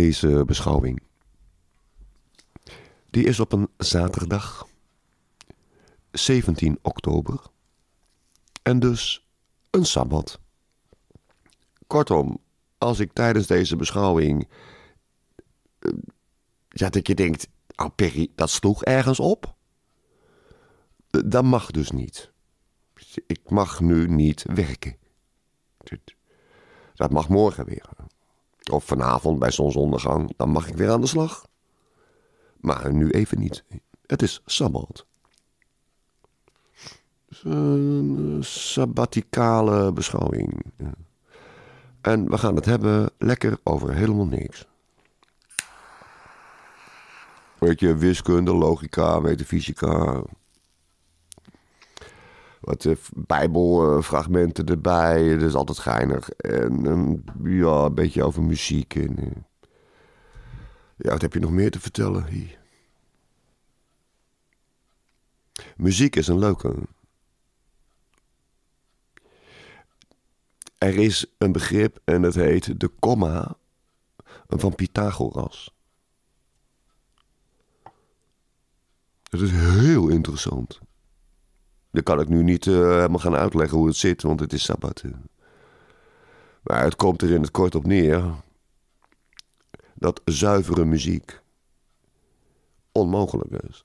deze beschouwing. Die is op een zaterdag, 17 oktober, en dus een sabbat. Kortom, als ik tijdens deze beschouwing. Eh, ja, dat je denkt, oh Perry, dat sloeg ergens op. Eh, dat mag dus niet. Ik mag nu niet werken. Dat mag morgen weer of vanavond bij zonsondergang, dan mag ik weer aan de slag. Maar nu even niet. Het is sabbat. Een eh, sabbaticale beschouwing. En we gaan het hebben lekker over helemaal niks. Weet je, wiskunde, logica, metafysica, wat eh, bijbelfragmenten erbij. Dat is altijd geinig. En ehm, ja, een beetje over muziek. Eh. ja, wat heb je nog meer te vertellen? Hier. Muziek is een leuke. Er is een begrip en dat heet de komma van Pythagoras. Dat is heel interessant. Dat kan ik nu niet eh, helemaal gaan uitleggen hoe het zit, want het is Sabbat. Eh. Maar het komt er in het kort op neer dat zuivere muziek onmogelijk is.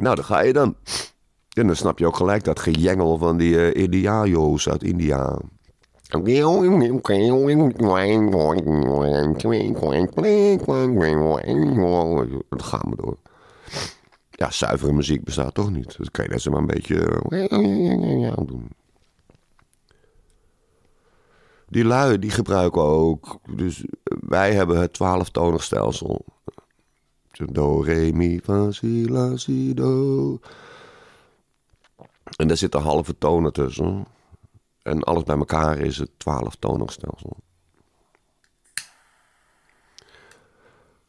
Nou, daar ga je dan. En dan snap je ook gelijk dat gejengel van die uh, uit India. Dat gaan we door. Ja, zuivere muziek bestaat toch niet? Dat kan je net zo maar een beetje doen. Die lui, die gebruiken ook. Dus wij hebben het twaalftonig stelsel. Do, re, mi, fa, si, la, si, do. En daar zitten halve tonen tussen. En alles bij elkaar is het twaalf stelsel.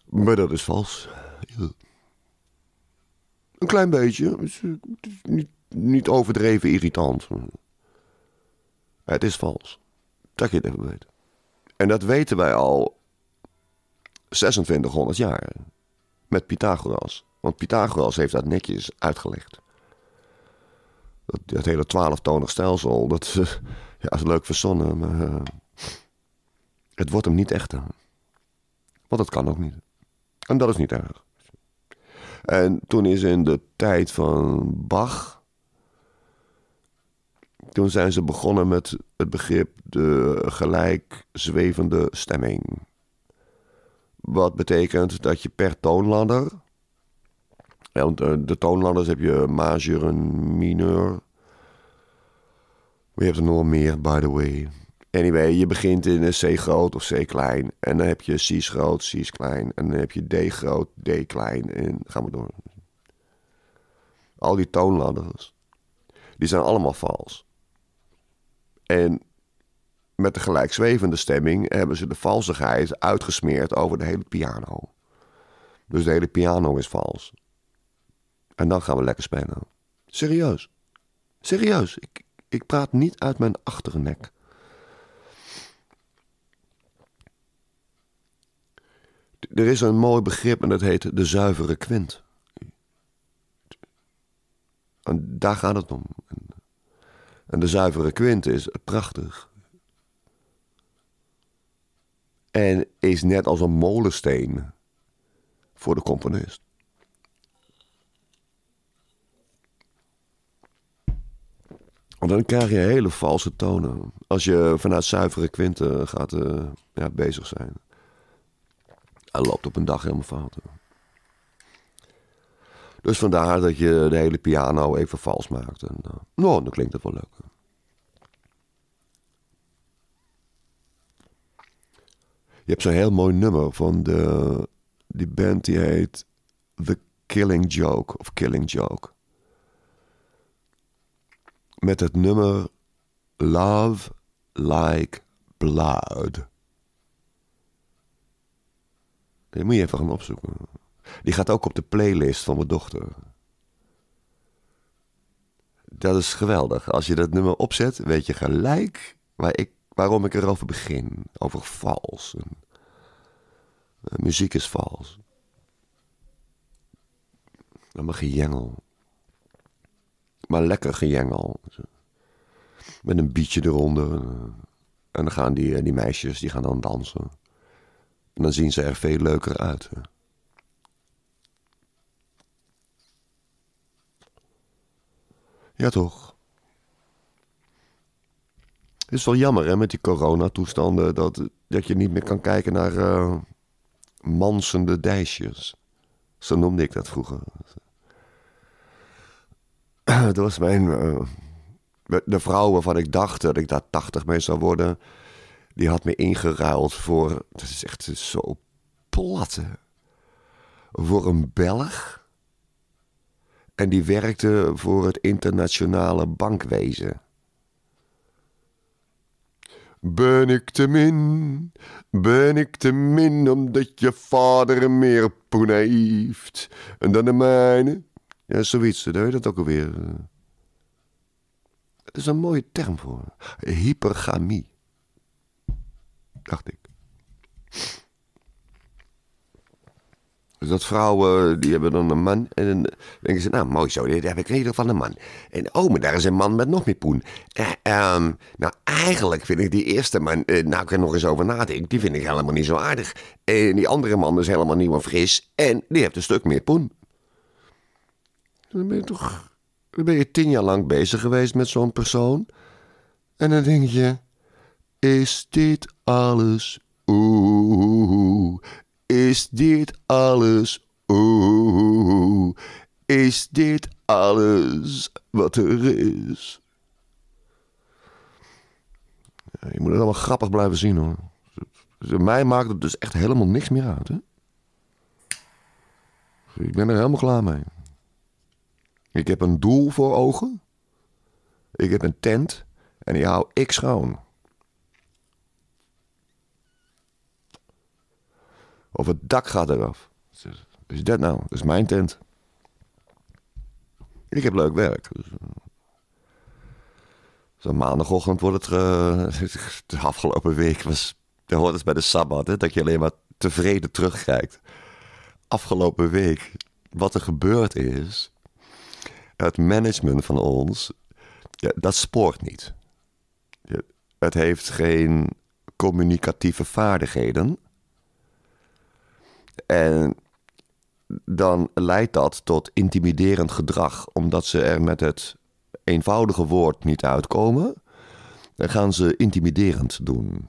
Maar dat is vals. Een klein beetje. Eh, is niet, niet overdreven irritant. Het is vals. Dat je het even weet. En dat weten wij al 2600 jaar. Met Pythagoras. Want Pythagoras heeft dat netjes uitgelegd dat, hele twaalftonig stelsel, dat is, ja, is leuk verzonnen, maar eh, het wordt hem niet echter. Want dat kan ook niet. En dat is niet erg. En toen is in de tijd van Bach, toen zijn ze begonnen met het begrip de gelijk zwevende stemming. Wat betekent dat je per toonladder ja, eh, de toonladders heb je eh, majeur en mineur. We je er nog meer, by the way. Anyway, je begint in eh, C groot of C klein. En dan heb je C groot, C klein. En dan heb je D groot, D klein. En gaan we door. Al die toonladders, die zijn allemaal vals. En met de gelijkzwevende stemming hebben ze de valsigheid uitgesmeerd over de hele piano. Dus de hele piano is vals. En dan gaan we lekker spelen. Serieus. Serieus. Ik, ik praat niet uit mijn achternek. Er is een mooi begrip en dat heet de zuivere kwint. En daar gaat het om. En de zuivere kwint is prachtig. En is net als een molensteen voor de componist. Want dan krijg je hele valse tonen. Als je vanuit zuivere kwinten gaat eh, ja, bezig zijn. Hij loopt op een dag helemaal fout. Dus vandaar dat je de hele piano even vals maakt. En, uh, nou, dan klinkt het wel leuk. Je hebt zo'n heel mooi nummer van de, die band die heet The Killing Joke. Of Killing Joke met het nummer Love Like Blood. Die moet je even gaan opzoeken. Die gaat ook op de playlist van mijn dochter. Dat is geweldig. Als je dat nummer opzet, weet je gelijk waar ik, waarom ik erover begin. Over vals. En, eh, muziek is vals. Dan mag je jengel. Maar lekker gejengel. Met een bietje eronder. En dan gaan die, eh, die meisjes die gaan dan dansen. En dan zien ze er veel leuker uit. Ja, toch? Het is wel jammer hè, met die coronatoestanden dat, dat je niet meer kan kijken naar uh, mansende dijsjes. Zo noemde ik dat vroeger. dat was mijn. Eh, de vrouw waarvan ik dacht dat ik daar 80 mee zou worden, die had me ingeruild voor. Dat is echt zo platte. Voor een Belg. En die werkte voor het internationale bankwezen. Ben ik te min, ben ik te min omdat je vader meer poen heeft dan de mijne? Ja, zoiets. Hoe eh, je dat ook alweer? Dat eh, is een mooie term voor. Hypergamie. Dacht ik. Dus dat vrouwen, eh, die hebben dan een man. En dan denken ze, nou mooi zo, dit heb ik in van geval een man. En oh, maar daar is een man met nog meer poen. Ehm, nou, eigenlijk vind ik die eerste man, nou ik er nog eens over nadenk, die vind ik helemaal niet zo aardig. En die andere man is helemaal nieuw en fris. En die heeft een stuk meer poen. Dan ben je toch. Dan ben je tien jaar lang bezig geweest met zo'n persoon. En dan denk je: Is dit alles? Oeh. Is dit alles? Oeh. Is dit alles wat er is? Ja, je moet het allemaal grappig blijven zien hoor. Dus, eh, mij maakt het dus echt helemaal niks meer uit. Hè? Ik ben er helemaal klaar mee. Ik heb een doel voor ogen. Ik heb een tent en die hou ik schoon. Of het dak gaat eraf. Is dat nou? Dat is mijn tent. Ik heb leuk werk. Zo dus, eh, maandagochtend wordt het. Eh, de afgelopen week was. Dat hoort het bij de sabbat, hè, dat je alleen maar tevreden terugkijkt. Afgelopen week, wat er gebeurd is het management van ons, ja, dat spoort niet. Het heeft geen communicatieve vaardigheden. En dan leidt dat tot intimiderend gedrag, omdat ze er met het eenvoudige woord niet uitkomen. Dan gaan ze intimiderend doen.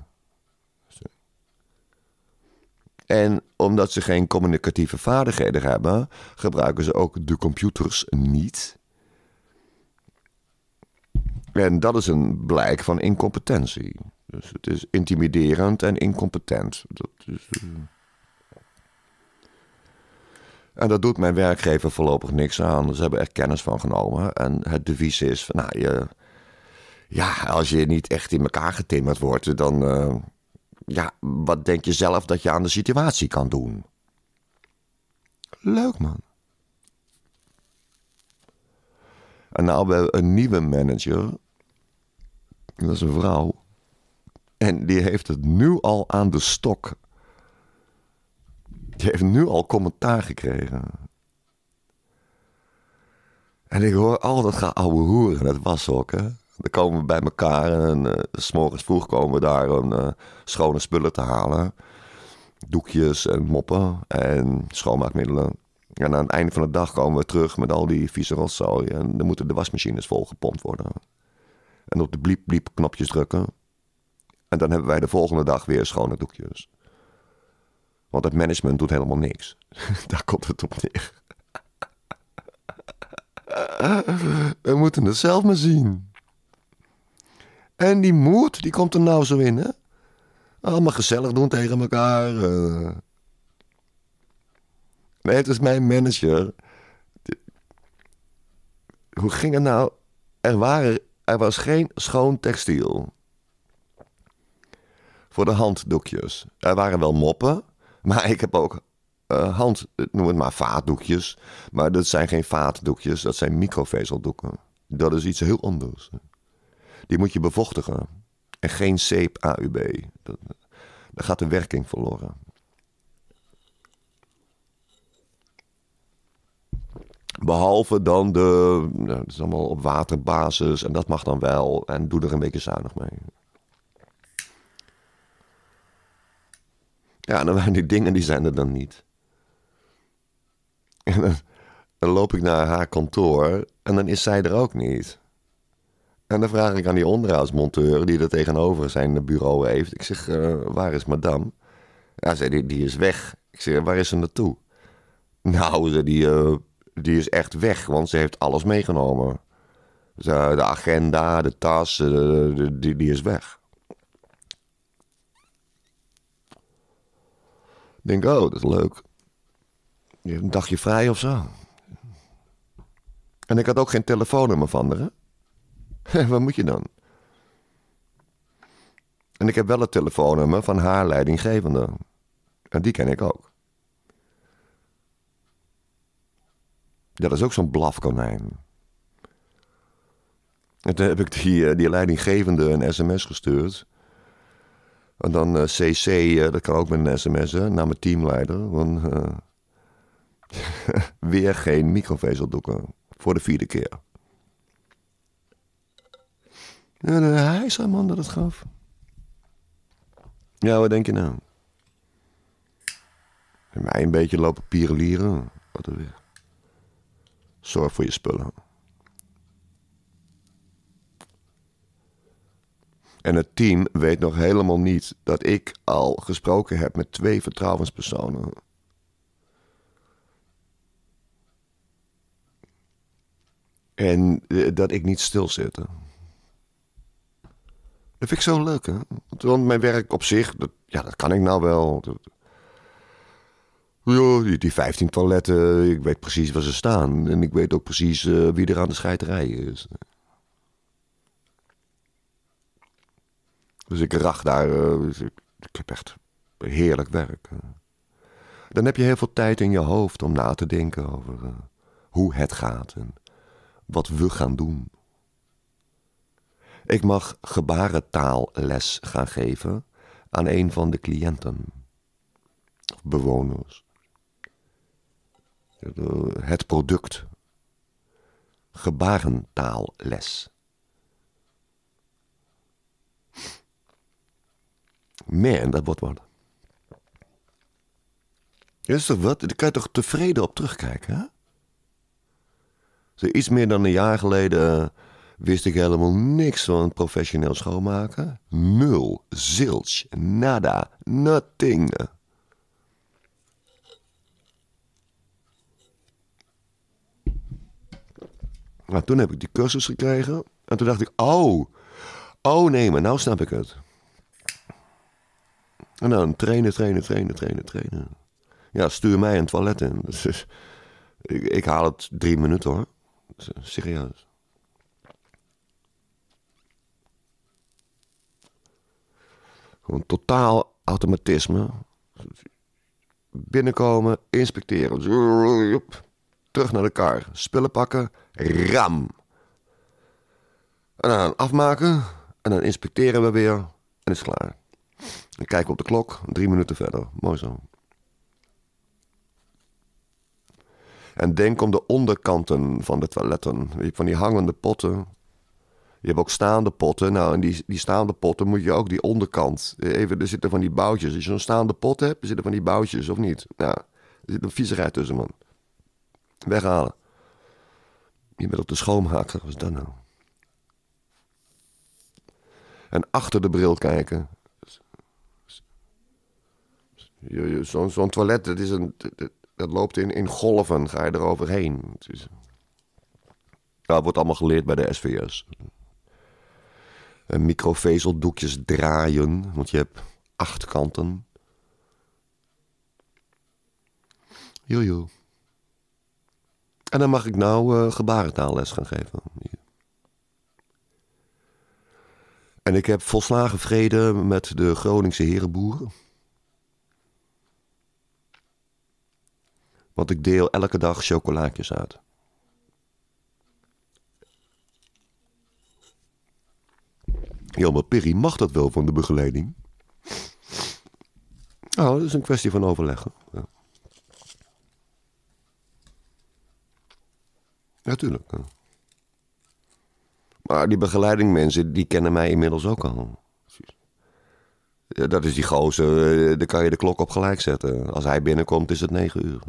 En omdat ze geen communicatieve vaardigheden hebben, gebruiken ze ook de computers niet. En dat is een blijk van incompetentie. Dus het is intimiderend en incompetent. Dat is, eh, En dat doet mijn werkgever voorlopig niks aan. Ze hebben er kennis van genomen. En het devies is: nou, je, ja, als je niet echt in elkaar getimmerd wordt, dan. Eh, ja, wat denk je zelf dat je aan de situatie kan doen? Leuk man. En nou hebben we een nieuwe manager. Dat is een vrouw. En die heeft het nu al aan de stok. Die heeft nu al commentaar gekregen. En ik hoor al dat gaat ouwe hoeren. Dat was ook, Dan komen we bij elkaar en eh, s morgens vroeg komen we daar om uh, eh, schone spullen te halen. Doekjes en moppen en schoonmaakmiddelen. En aan het einde van de dag komen we terug met al die vieze rotzooi. En dan moeten de wasmachines volgepompt worden. En op de bliep bliep knopjes drukken. En dan hebben wij de volgende dag weer schone doekjes. Want het management doet helemaal niks. Daar komt het op neer. We moeten het zelf maar zien. En die moed, die komt er nou zo in, hè? Allemaal gezellig doen tegen elkaar. Eh. Nee, het is mijn manager. hoe ging het nou? Er, waren, er was geen schoon textiel. Voor de handdoekjes. Er waren wel moppen, maar ik heb ook uh, hand, noem het maar vaatdoekjes. Maar dat zijn geen vaatdoekjes, dat zijn microvezeldoeken. Dat is iets heel anders. Die moet je bevochtigen. En geen zeep AUB. Dat, dan gaat de werking verloren. Behalve dan de, nou, is allemaal op waterbasis en dat mag dan wel. En doe er een beetje zuinig mee. Ja, dan waren die dingen, die zijn er dan niet. En dan, loop ik naar haar kantoor en dan is zij er ook niet. En dan vraag ik aan die onderhoudsmonteur die er tegenover zijn bureau heeft. Ik zeg, eh, waar is madame? Ja, zei, die, die is weg. Ik zeg, waar is ze naartoe? Nou, zei die, eh, die is echt weg, want ze heeft alles meegenomen. De, agenda, de tas, die, die is weg. Ik denk, oh, dat is leuk. Je hebt een dagje vrij of zo. En ik had ook geen telefoonnummer van haar. Hè? Wat moet je dan? En ik heb wel het telefoonnummer van haar leidinggevende. En die ken ik ook. Dat is ook zo'n blafkonijn. En toen heb ik die, eh, die leidinggevende een sms gestuurd. En dan cc, eh, eh, dat kan ook met een sms, hè, naar mijn teamleider. Want, weer geen microvezeldoeken. Voor de vierde keer. En hij zei man dat het gaf. Ja, wat denk je nou? mij een beetje lopen lieren, Wat er weer. Zorg voor je spullen. En het team weet nog helemaal niet dat ik al gesproken heb met twee vertrouwenspersonen. En eh, dat ik niet stilzit. Dat vind ik zo leuk, hè? Want mijn werk op zich, dat, ja, dat kan ik nou wel. Dat, die 15 toiletten, ik weet precies waar ze staan. En ik weet ook precies eh, wie er aan de scheiterij is. Dus ik rach daar. Eh, dus ik heb echt heerlijk werk. Dan heb je heel veel tijd in je hoofd om na te denken over eh, hoe het gaat en wat we gaan doen. Ik mag gebarentaalles gaan geven aan een van de cliënten bewoners. Het product. Gebarentaalles. Man, dat wordt wat. Is er wat? Daar kan je toch tevreden op terugkijken, hè? Zo iets meer dan een jaar geleden eh, wist ik helemaal niks van professioneel schoonmaken. Nul, zilch, nada, nothing. Maar toen heb ik die cursus gekregen. En toen dacht ik, oh, oh nee, maar nou snap ik het. En dan trainen, trainen, trainen, trainen, trainen. Ja, stuur mij een toilet in. ik, haal het drie minuten hoor. Eh, serieus. Gewoon totaal automatisme. Binnenkomen, inspecteren. Zo, terug naar de kar, spullen pakken, ram. En dan afmaken en dan inspecteren we weer en is klaar. Dan kijken we op de klok, drie minuten verder. Mooi zo. En denk om de onderkanten van de toiletten. Van die hangende potten. Je hebt ook staande potten. Nou, en die, die staande potten moet je ook die onderkant. Even, er zitten van die boutjes. Als je zo'n staande pot hebt, er zitten van die boutjes, of niet? Nou, er zit een viezigheid tussen, man. Weghalen. Je bent op de wat was dat nou? En achter de bril kijken. Zo'n zo toilet, dat, is een, dat loopt in, in golven, ga je eroverheen. Dat wordt allemaal geleerd bij de SVS. En microvezeldoekjes draaien, want je hebt acht kanten. Jojo. En dan mag ik nou eh, gebarentaalles gaan geven. En ik heb volslagen vrede met de Groningse herenboeren. Want ik deel elke dag chocolaatjes uit. maar Perry mag dat wel van de begeleiding. Nou, dat is een kwestie van overleggen. Ja. Natuurlijk. maar die begeleidingmensen, die kennen mij inmiddels ook al. Dat is die gozer, eh, daar kan je de klok op gelijk zetten. Als hij binnenkomt is het negen uur.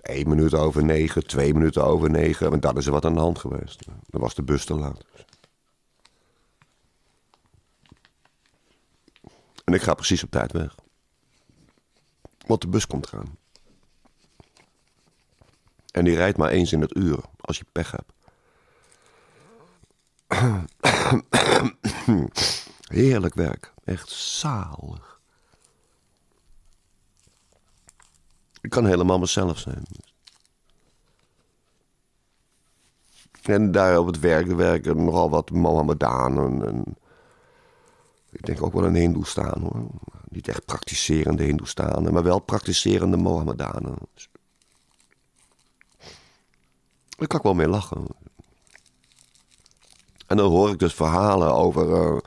Eén minuut over negen, twee minuten over negen. Want dan is er wat aan de hand geweest. Dan was de bus te laat. En ik ga precies op tijd weg. Want de bus komt gaan. En die rijdt maar eens in het uur, als je pech hebt. Heerlijk werk, echt zalig. Ik kan helemaal mezelf zijn. En daar op het werk werken nogal wat Mohammedanen. En, ik denk ook wel een Hindoestaan hoor. Niet echt praktiserende Hindoestaanen, maar wel practiserende Mohammedanen. Dus daar kan ik wel mee lachen. En dan hoor ik dus verhalen over eh,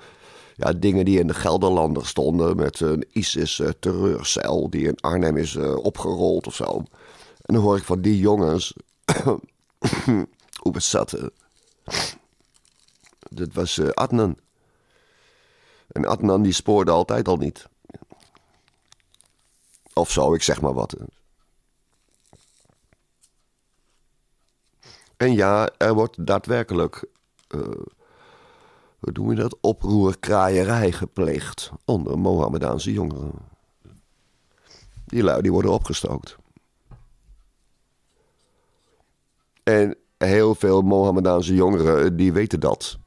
ja, dingen die in de Gelderlander stonden. Met een ISIS-terreurcel eh, die in Arnhem is eh, opgerold of zo. En dan hoor ik van die jongens hoe we zaten. Dat was uh, Adnan. En Adnan die spoorde altijd al niet. Of zo, ik zeg maar wat. En ja, er wordt daadwerkelijk, uh, hoe noem je dat, oproerkraaierij gepleegd onder Mohammedaanse jongeren. Die lui die worden opgestookt. En heel veel Mohammedaanse jongeren eh, die weten dat.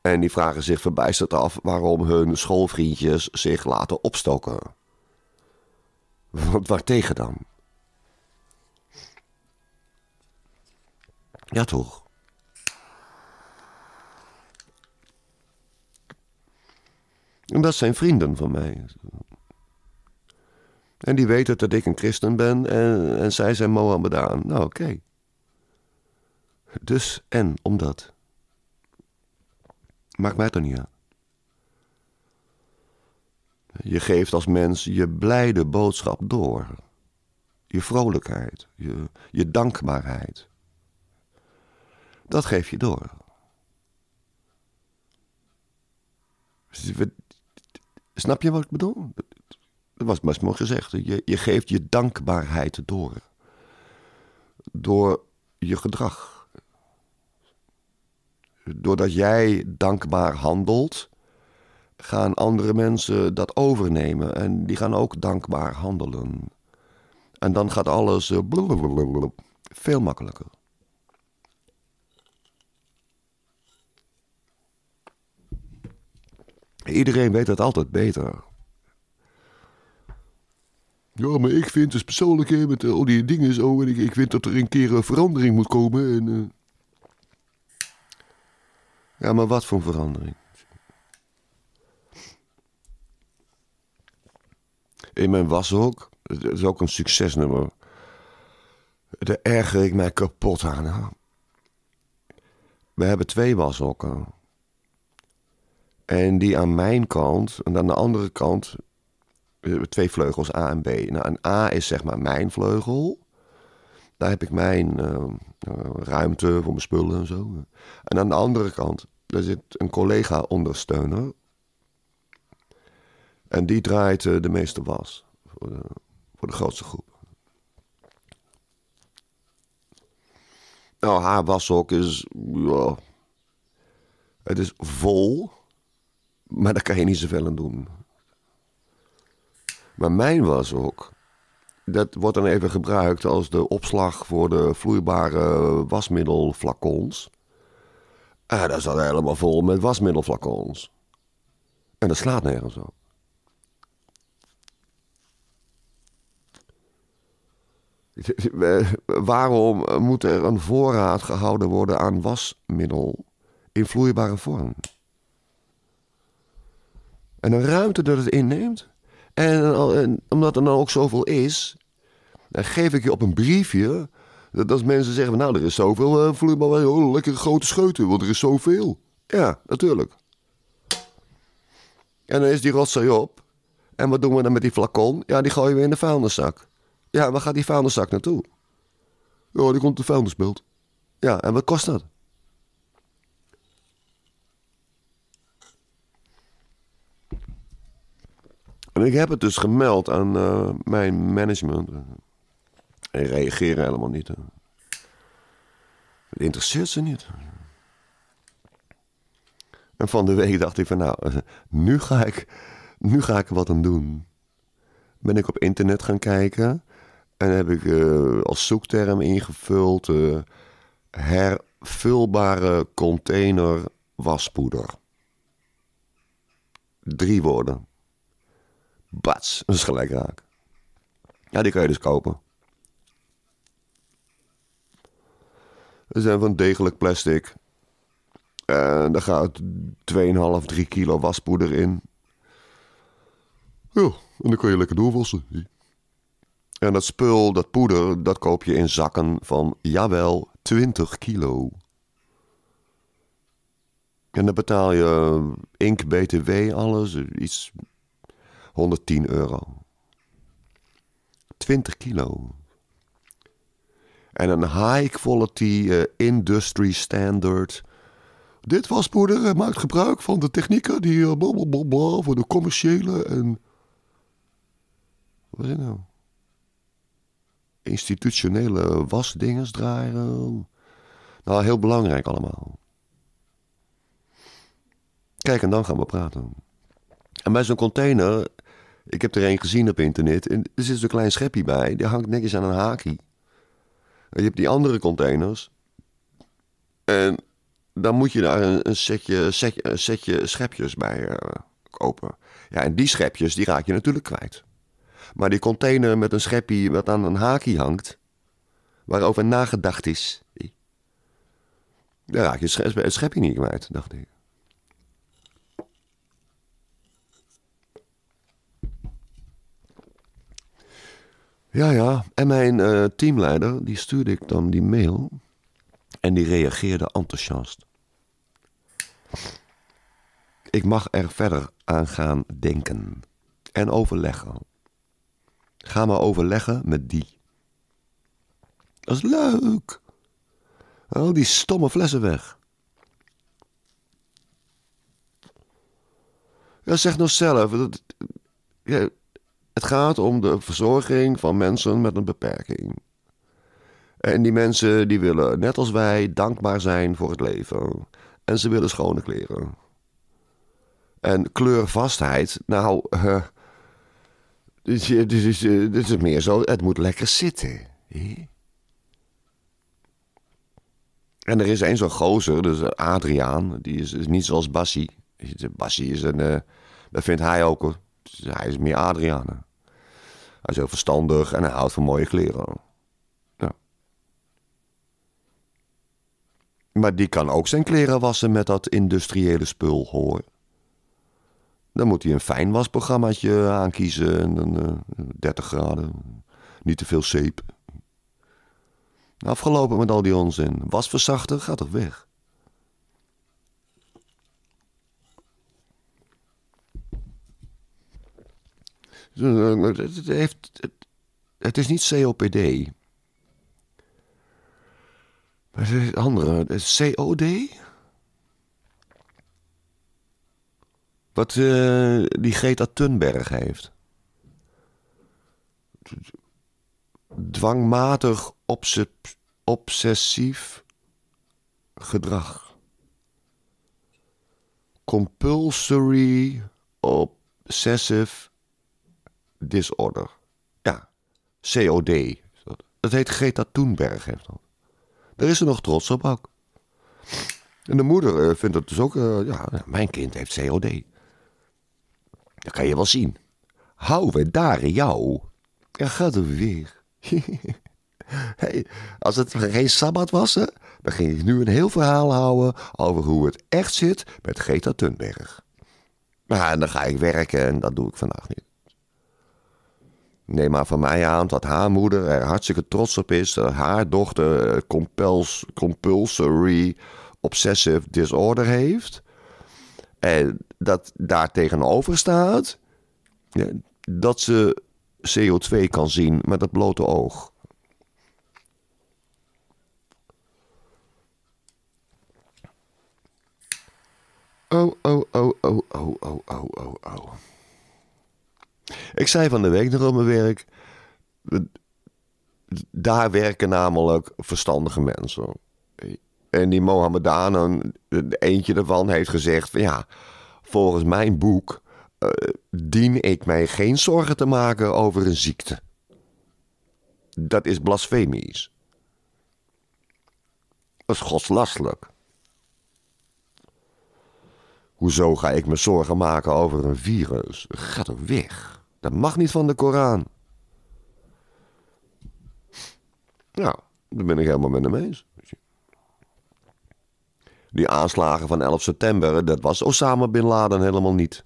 En die vragen zich verbijsterd af waarom hun schoolvriendjes zich laten opstoken. Want waartegen dan? Ja, toch? En dat zijn vrienden van mij. En die weten dat ik een christen ben en, en zij zijn Mohammedaan. Nou, oké. Dus en omdat. Maakt mij toch niet aan. Je geeft als mens je blijde boodschap door. Je vrolijkheid, je, je dankbaarheid. Dat geef je door. Snap je wat ik bedoel? Dat was best mooi gezegd. Je, je geeft je dankbaarheid door. Door je gedrag. Doordat jij dankbaar handelt, gaan andere mensen dat overnemen. En die gaan ook dankbaar handelen. En dan gaat alles eh, veel makkelijker. Iedereen weet dat altijd beter. Ja, maar ik vind dus persoonlijk met al die dingen zo. En ik, ik vind dat er een keer een verandering moet komen. En, eh, Ja, maar wat voor verandering? In mijn washok, dat is ook een succesnummer. Daar erger ik mij kapot aan. We hebben twee washokken. En die aan mijn kant, en aan de andere kant, twee vleugels A en B. Nou, een A is zeg maar mijn vleugel. Daar heb ik mijn eh, eh, ruimte voor mijn spullen en zo. En aan de andere kant, daar zit een collega-ondersteuner. En die draait eh, de meeste was voor de, voor de grootste groep. Nou, haar washok is. het is vol. Maar daar kan je niet zoveel aan doen. Maar mijn was ook. Dat wordt dan even gebruikt als de opslag voor de vloeibare wasmiddelflacons. En ah, dat zat helemaal vol met wasmiddelflacons. En dat slaat nergens op. Waarom moet er een voorraad gehouden worden aan wasmiddel in vloeibare vorm? En een ruimte dat het inneemt. En, eh, omdat er dan nou ook zoveel is, dan geef ik je op een briefje. Dat als mensen zeggen, nou er is zoveel uh, vloeibaar, oh, lekker grote scheuten, want er is zoveel. Ja, natuurlijk. En dan is die rotzooi op. En wat doen we dan met die flacon? Ja, die gooien we in de vuilniszak. Ja, waar gaat die vuilniszak naartoe? Ja, oh, die komt de vuilnisbeeld. Ja, en wat kost dat? En ik heb het dus gemeld aan eh, mijn management. En reageren helemaal niet. Het interesseert ze niet. En van de week dacht ik van nou, nu ga ik, nu ga ik wat aan doen. Ben ik op internet gaan kijken. En heb ik eh, als zoekterm ingevuld eh, hervulbare container waspoeder. Drie woorden. Bats, dat is gelijk raak. Ja, die kan je dus kopen. Ze zijn van degelijk plastic. En eh, daar gaat 2,5, 3 kilo waspoeder in. Ja, en dan kun je lekker doorwassen. En dat spul, dat poeder, dat koop je in zakken van, jawel, 20 kilo. En dan betaal je eh, ink, btw, alles. Iets 110 euro. 20 kilo. En een high quality eh, industry standard. Dit waspoeder eh, maakt gebruik van de technieken die uh, eh, blablabla bla, voor de commerciële en. Wat is nou? Institutionele wasdingers draaien. Nou, heel belangrijk allemaal. Kijk, en dan gaan we praten. En bij zo'n container ik heb er een gezien op internet en er zit zo'n klein schepje bij. Die hangt netjes aan een haakje. En je hebt die andere containers. En dan moet je daar een, een setje, setje, setje schepjes bij eh, kopen. Ja, en die schepjes die raak je natuurlijk kwijt. Maar die container met een schepje wat aan een haakje hangt, waarover nagedacht is, daar raak je het schepje niet kwijt, dacht ik. Ja, ja. En mijn eh, teamleider, die stuurde ik dan die mail. En die reageerde enthousiast. Ik mag er verder aan gaan denken. En overleggen. Ga maar overleggen met die. Dat is leuk. Al die stomme flessen weg. Ja, zeg nou zelf. Dat, ja, het gaat om de verzorging van mensen met een beperking. En die mensen die willen, net als wij, dankbaar zijn voor het leven. En ze willen schone kleren. En kleurvastheid, nou, uh, dit, is, dit, is, meer zo, het moet lekker zitten. En er is één zo'n gozer, dus Adriaan, die is, niet zoals Bassie. Bassie is een, uh, dat vindt hij ook hij is meer Adriana. Hij is heel verstandig en hij houdt van mooie kleren. Ja. Maar die kan ook zijn kleren wassen met dat industriële spul, hoor. Dan moet hij een wasprogrammaatje aankiezen. En dan, uh, eh, 30 graden. Niet te veel zeep. Afgelopen met al die onzin. Wasverzachter gaat toch weg? Eh, het, heeft, het, is niet COPD. Maar het is andere. COD? Wat eh, die Greta Thunberg heeft. Dwangmatig obsessief gedrag. Compulsory obsessief. Disorder. Ja, COD. Dat. heet Greta Thunberg. Heeft dat. Daar is ze nog trots op ook. En de moeder eh, vindt dat dus ook... Eh, ja, mijn kind heeft COD. Dat kan je wel zien. Hou we daar jou. Ja, gaat er weer. hey, als het geen Sabbat was, dan ging ik nu een heel verhaal houden over hoe het echt zit met Greta Thunberg. Maar dan ga ik werken en dat doe ik vandaag niet. Neem maar van mij aan dat haar moeder er hartstikke trots op is dat haar dochter eh, compuls, compulsory obsessive disorder heeft. En dat daar tegenover staat dat ze CO2 kan zien met het blote oog. Oh, oh, oh, oh, oh, oh, oh, oh, oh. Ik zei van de week nog op mijn werk. Daar werken namelijk verstandige mensen. En die Mohammedanen, eentje daarvan, heeft gezegd: van, ja, volgens mijn boek eh, dien ik mij geen zorgen te maken over een ziekte. Dat is blasfemisch. Dat is godslastelijk. Hoezo ga ik me zorgen maken over een virus? Ga er weg. Dat mag niet van de Koran. Nou, daar ben ik helemaal met hem eens. Die aanslagen van 11 september, dat was Osama Bin Laden helemaal niet.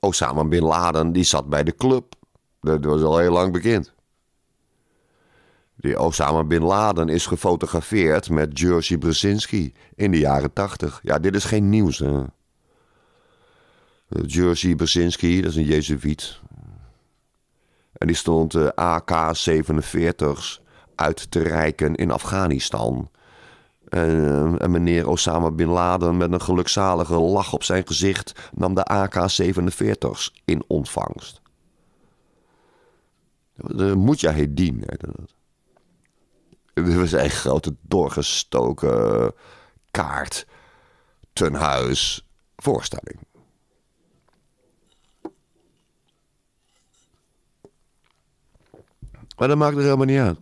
Osama Bin Laden, die zat bij de club. Dat was al heel lang bekend. Die Osama Bin Laden is gefotografeerd met Jerzy Brzezinski in de jaren 80. Ja, dit is geen nieuws, hè. Eh, Jerzy Brzezinski, dat is een Jezuïet. En die stond de eh, AK-47's uit te reiken in Afghanistan. Eh, en, meneer Osama Bin Laden met een gelukzalige lach op zijn gezicht nam de AK-47's in ontvangst. De Mujahedin heette dat. was een grote doorgestoken kaart ten huis voorstelling. Maar dat maakt er helemaal niet uit.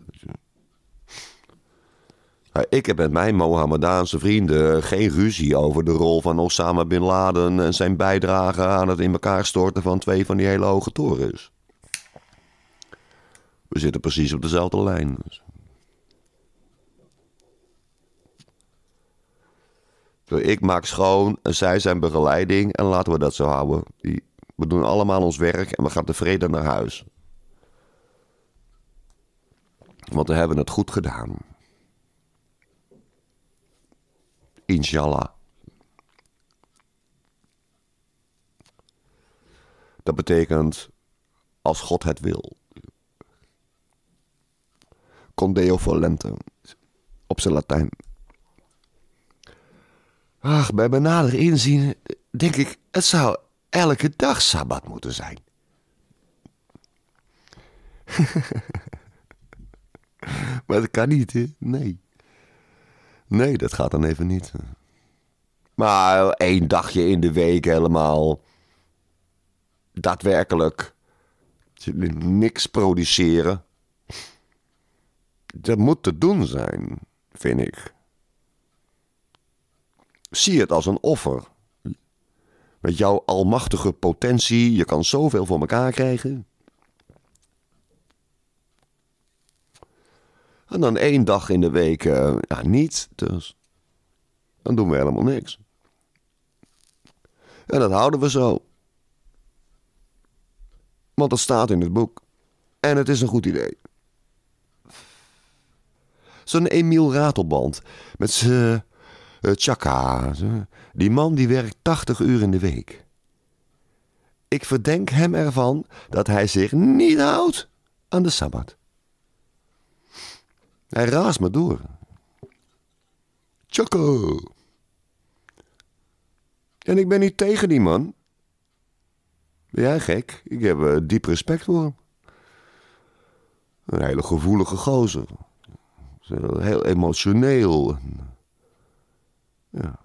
Nou, ik heb met mijn Mohammedaanse vrienden geen ruzie over de rol van Osama bin Laden en zijn bijdrage aan het in elkaar storten van twee van die hele hoge torens. We zitten precies op dezelfde lijn. Dus. Ik maak schoon en zij zijn begeleiding en laten we dat zo houden. We doen allemaal ons werk en we gaan tevreden naar huis. Want we hebben het goed gedaan. Inshallah. Dat betekent als God het wil. Condeo volente. Op zijn Latijn. Ach, bij benader inzien denk ik, het zou elke dag Sabbat moeten zijn. maar dat kan niet, hè? Nee. Nee, dat gaat dan even niet. Maar één dagje in de week helemaal daadwerkelijk niks produceren. Dat moet te doen zijn, vind ik. Zie het als een offer. Met jouw almachtige potentie, je kan zoveel voor elkaar krijgen. En dan één dag in de week uh, ja, niet. Dus dan doen we helemaal niks. En dat houden we zo. Want dat staat in het boek. En het is een goed idee. Zo'n Emiel Ratelband met zijn uh, eh, chaka. Die man die werkt 80 uur in de week. Ik verdenk hem ervan dat hij zich niet houdt aan de Sabbat. Hij raast me door. Choco. En ik ben niet tegen die man. Ben jij gek? Ik heb uh, diep respect voor hem. Een hele gevoelige gozer. Heel emotioneel. Ja.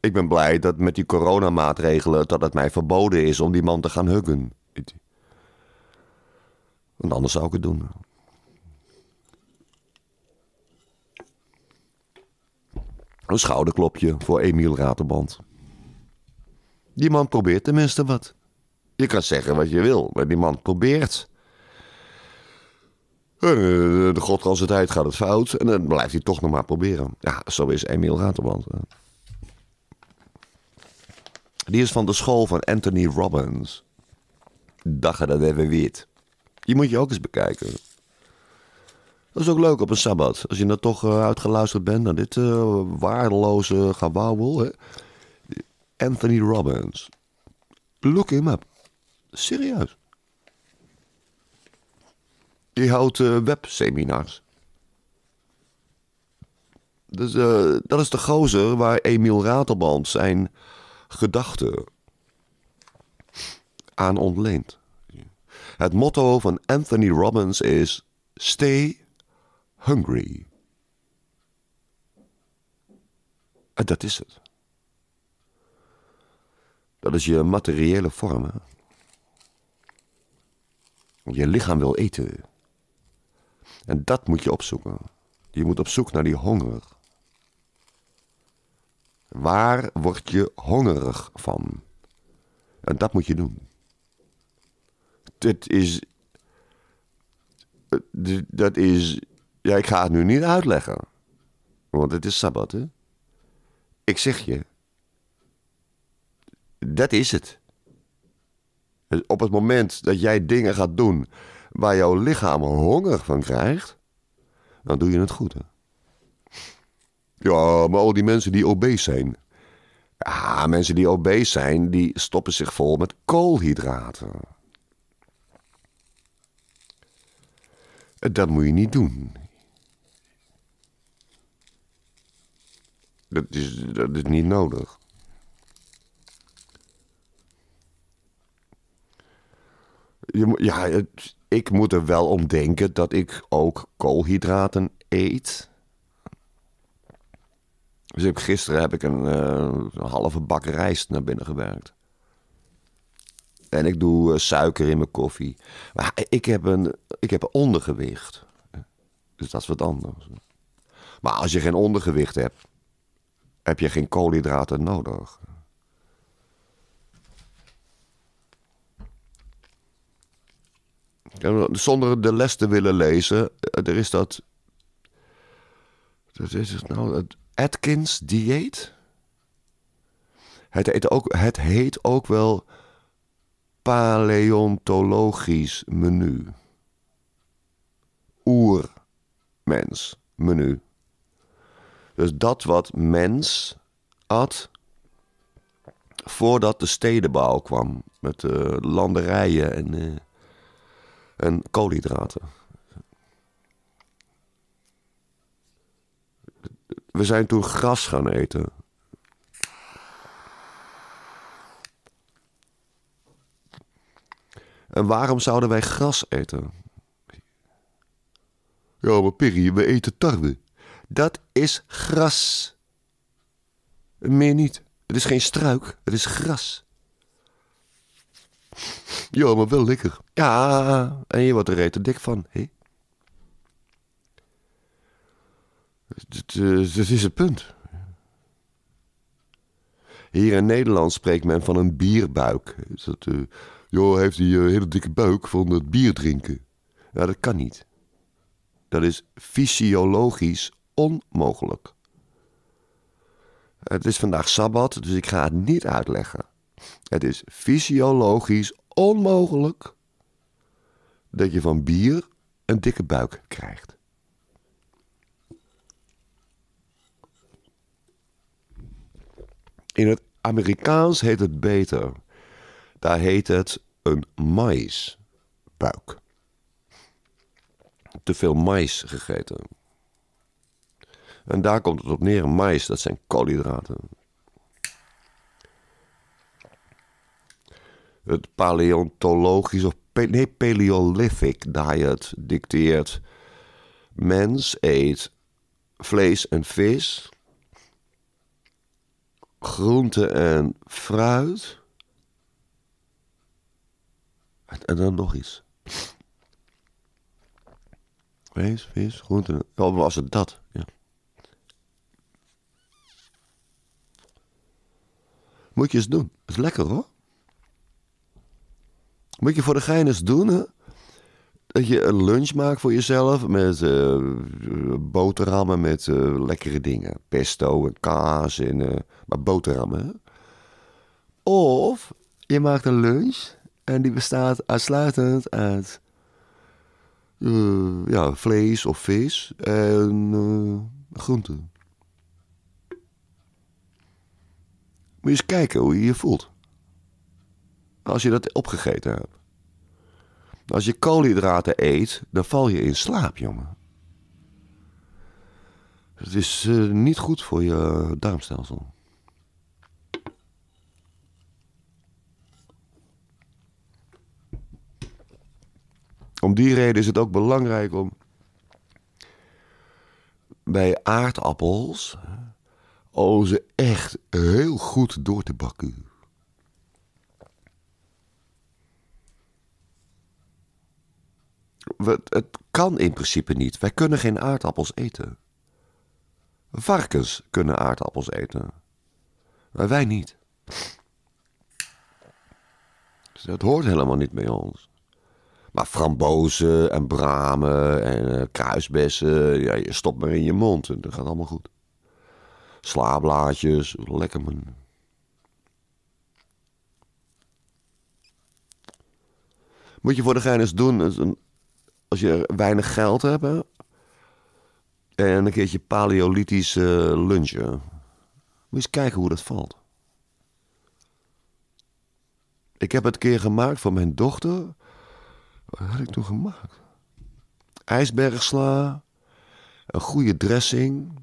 Ik ben blij dat met die coronamaatregelen dat het mij verboden is om die man te gaan huggen. Want anders zou ik het doen. Een schouderklopje voor Emiel Raterband. Die man probeert tenminste wat. Je kan zeggen wat je wil, maar die man probeert. Eh, de godganse tijd gaat het fout en dan blijft hij toch nog maar proberen. Ja, zo is Emiel Raterband. Die is van de school van Anthony Robbins. er dat even weet. Die moet je ook eens bekijken. Dat is ook leuk op een sabbat. Als je dan toch eh, uitgeluisterd bent naar dit eh, waardeloze gewauwel. Anthony Robbins. Look him up. Serieus. Die houdt webseminaars eh, webseminars. Dus, dat is de gozer waar Emiel Ratelband zijn gedachten aan ontleent. Het motto van Anthony Robbins is: Stay hungry. En ah, dat is het. Dat is je materiële vorm. Je lichaam wil eten. En dat moet je opzoeken. Je moet op zoek naar die honger. Waar word je hongerig van? En dat moet je doen. Dit is. Eh, dat is ja, ik ga het nu niet uitleggen. Want het is Sabbat, hè? Ik zeg je. Dat is het. Op het moment dat jij dingen gaat doen waar jouw lichaam honger van krijgt, dan doe je het goed. Hè? Ja, maar al die mensen die obese zijn. Ja, mensen die obese zijn, die stoppen zich vol met koolhydraten. Dat moet je niet doen. Dat is, dat is niet nodig. Je, ja, ik moet er wel om denken dat ik ook koolhydraten eet. Dus ik, gisteren heb ik eh, een, halve bak rijst naar binnen gewerkt. En ik doe eh, suiker in mijn koffie. Maar ik heb, een, ik heb een ondergewicht. Dus dat is wat anders. Maar als je geen ondergewicht hebt, heb je geen koolhydraten nodig. Zonder de les te willen lezen, eh, er is dat. Dat is het nou, het Atkins-dieet. Het, heet ook, het heet ook wel paleontologisch menu. Oermens menu. Dus dat wat mens at voordat de stedenbouw kwam. Met uh, landerijen en, eh, en koolhydraten. We zijn toen gras gaan eten. En waarom zouden wij gras eten? Ja, maar Perry, we eten tarwe. Dat is gras. Meer niet. Het is geen struik, het is gras. Ja, maar wel lekker. Ja, en je wordt er reten dik van, hé? Dat is het punt. Hier in Nederland spreekt men van een bierbuik. Is dat, eh, joh, heeft hij een eh, hele dikke buik van het bier drinken. Nou, dat kan niet. Dat is fysiologisch onmogelijk. Het is vandaag sabbat, dus ik ga het niet uitleggen. Het is fysiologisch onmogelijk dat je van bier een dikke buik krijgt. In het Amerikaans heet het beter. Daar heet het een maïsbuik. Te veel maïs gegeten. En daar komt het op neer. Mais, dat zijn koolhydraten. Het paleontologisch of nee, paleolithic diet dicteert. Mens eet vlees en vis, groente en fruit. En, dan nog iets. Vlees, vis, groente. Oh, was het dat? Moet je eens doen. Is lekker hoor. Moet je voor de gein eens doen, hè? Dat je een lunch maakt voor jezelf met eh, boterhammen met eh, lekkere dingen. Pesto en kaas en... Eh, maar boterhammen, Of je maakt een lunch en die bestaat uitsluitend uit... ja, vlees of vis en groenten. je eens kijken hoe je je voelt. Als je dat opgegeten hebt. Als je koolhydraten eet, dan val je in slaap, jongen. Het is eh, niet goed voor je darmstelsel. Om die reden is het ook belangrijk om bij aardappels, om oh, ze echt heel goed door te bakken. het kan in principe niet. Wij kunnen geen aardappels eten. Varkens kunnen aardappels eten. Maar wij niet. Dus dat hoort helemaal niet bij ons. Maar frambozen en bramen en eh, kruisbessen, ja, je stopt maar in je mond en dat gaat allemaal goed slaablaadjes, lekker man. Moet je voor de gein eens doen, als je weinig geld hebt, en een keertje paleolithisch eh, lunchen. Moet je eens kijken hoe dat valt. Ik heb het keer gemaakt voor mijn dochter. Wat had ik toen gemaakt? IJsbergsla, een goede dressing,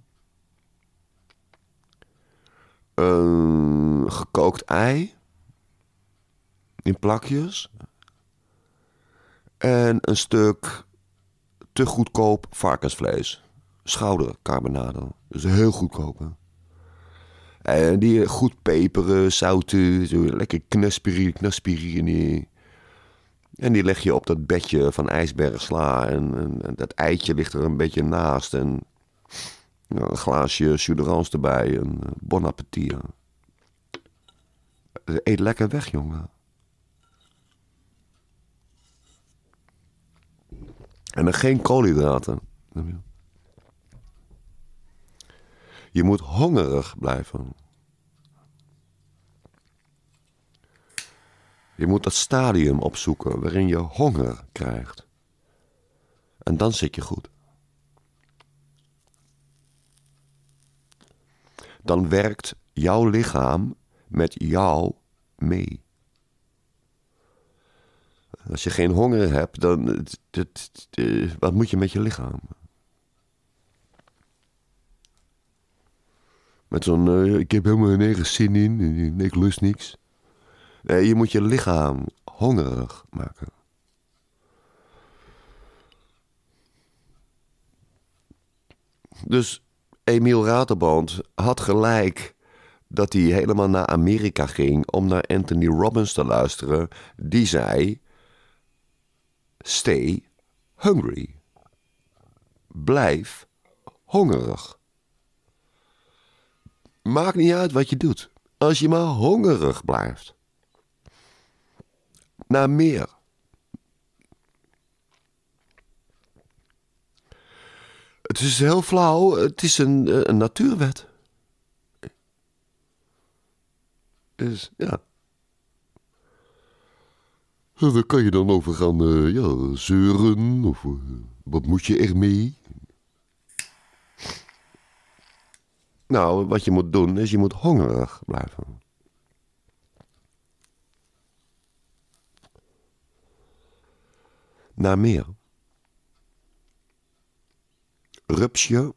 een gekookt ei in plakjes en een stuk te goedkoop varkensvlees. Schoudercarbonado. Dus heel goedkoop. En die goed peperen, zouten, zo lekker knaspiri, knaspirini. En die leg je op dat bedje van ijsbergsla. En, en, en dat eitje ligt er een beetje naast. En een glaasje suderans erbij, een eh, bon appétit. Eh, eet lekker weg, jongen. En dan geen koolhydraten. Je moet hongerig blijven. Je moet dat stadium opzoeken waarin je honger krijgt. En dan zit je goed. dan werkt jouw lichaam met jou mee. Als je geen honger hebt, dan eh, wat moet je met je lichaam? Met zo'n, eh, ik heb helemaal nergens zin in, ik lust niks. Nee, je moet je lichaam hongerig maken. Dus Emiel Raterband had gelijk dat hij helemaal naar Amerika ging om naar Anthony Robbins te luisteren, die zei: Stay hungry. Blijf hongerig. Maakt niet uit wat je doet, als je maar hongerig blijft. Naar meer. Het is heel flauw, het is een, eh, een natuurwet. Dus ja. Daar kan je dan over gaan eh, ja, zeuren of eh, wat moet je ermee? Nou, wat je moet doen is je moet hongerig blijven. Na meer rupsje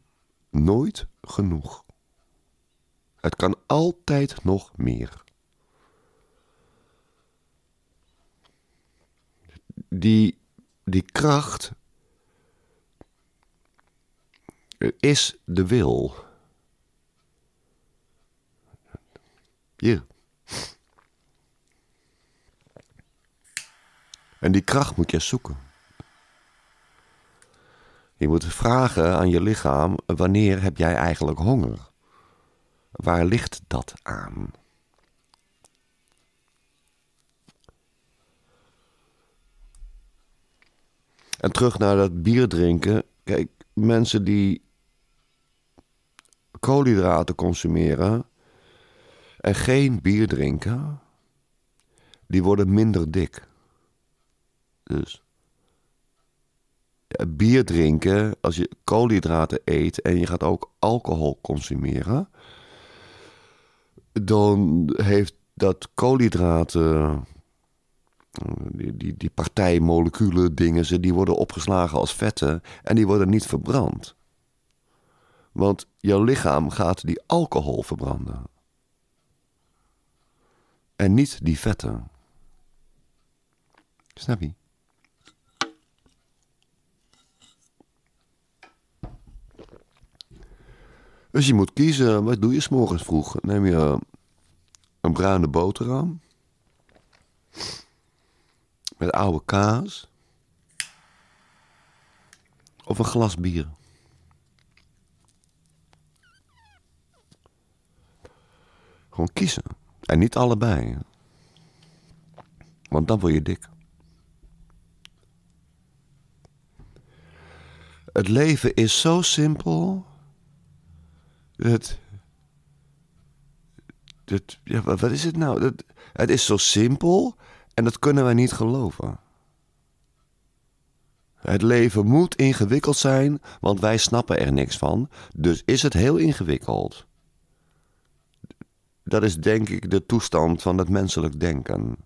nooit genoeg. Het kan altijd nog meer. Die, die kracht is de wil. Hier. En die kracht moet je zoeken. Je moet vragen aan je lichaam: wanneer heb jij eigenlijk honger? Waar ligt dat aan? En terug naar dat bier drinken. Kijk, mensen die koolhydraten consumeren en geen bier drinken, die worden minder dik. Dus bier drinken, als je koolhydraten eet en je gaat ook alcohol consumeren, dan heeft dat koolhydraten, die, die, die partij dingen, die worden opgeslagen als vetten en die worden niet verbrand. Want jouw lichaam gaat die alcohol verbranden. En niet die vetten. Snap je? Dus je moet kiezen, wat doe je s'morgens vroeg? Neem je een bruine boterham met oude kaas of een glas bier? Gewoon kiezen. En niet allebei. Want dan word je dik. Het leven is zo simpel het, het, ja, wat is het nou? Het, het is zo simpel en dat kunnen wij niet geloven. Het leven moet ingewikkeld zijn, want wij snappen er niks van. Dus is het heel ingewikkeld. Dat is denk ik de toestand van het menselijk denken.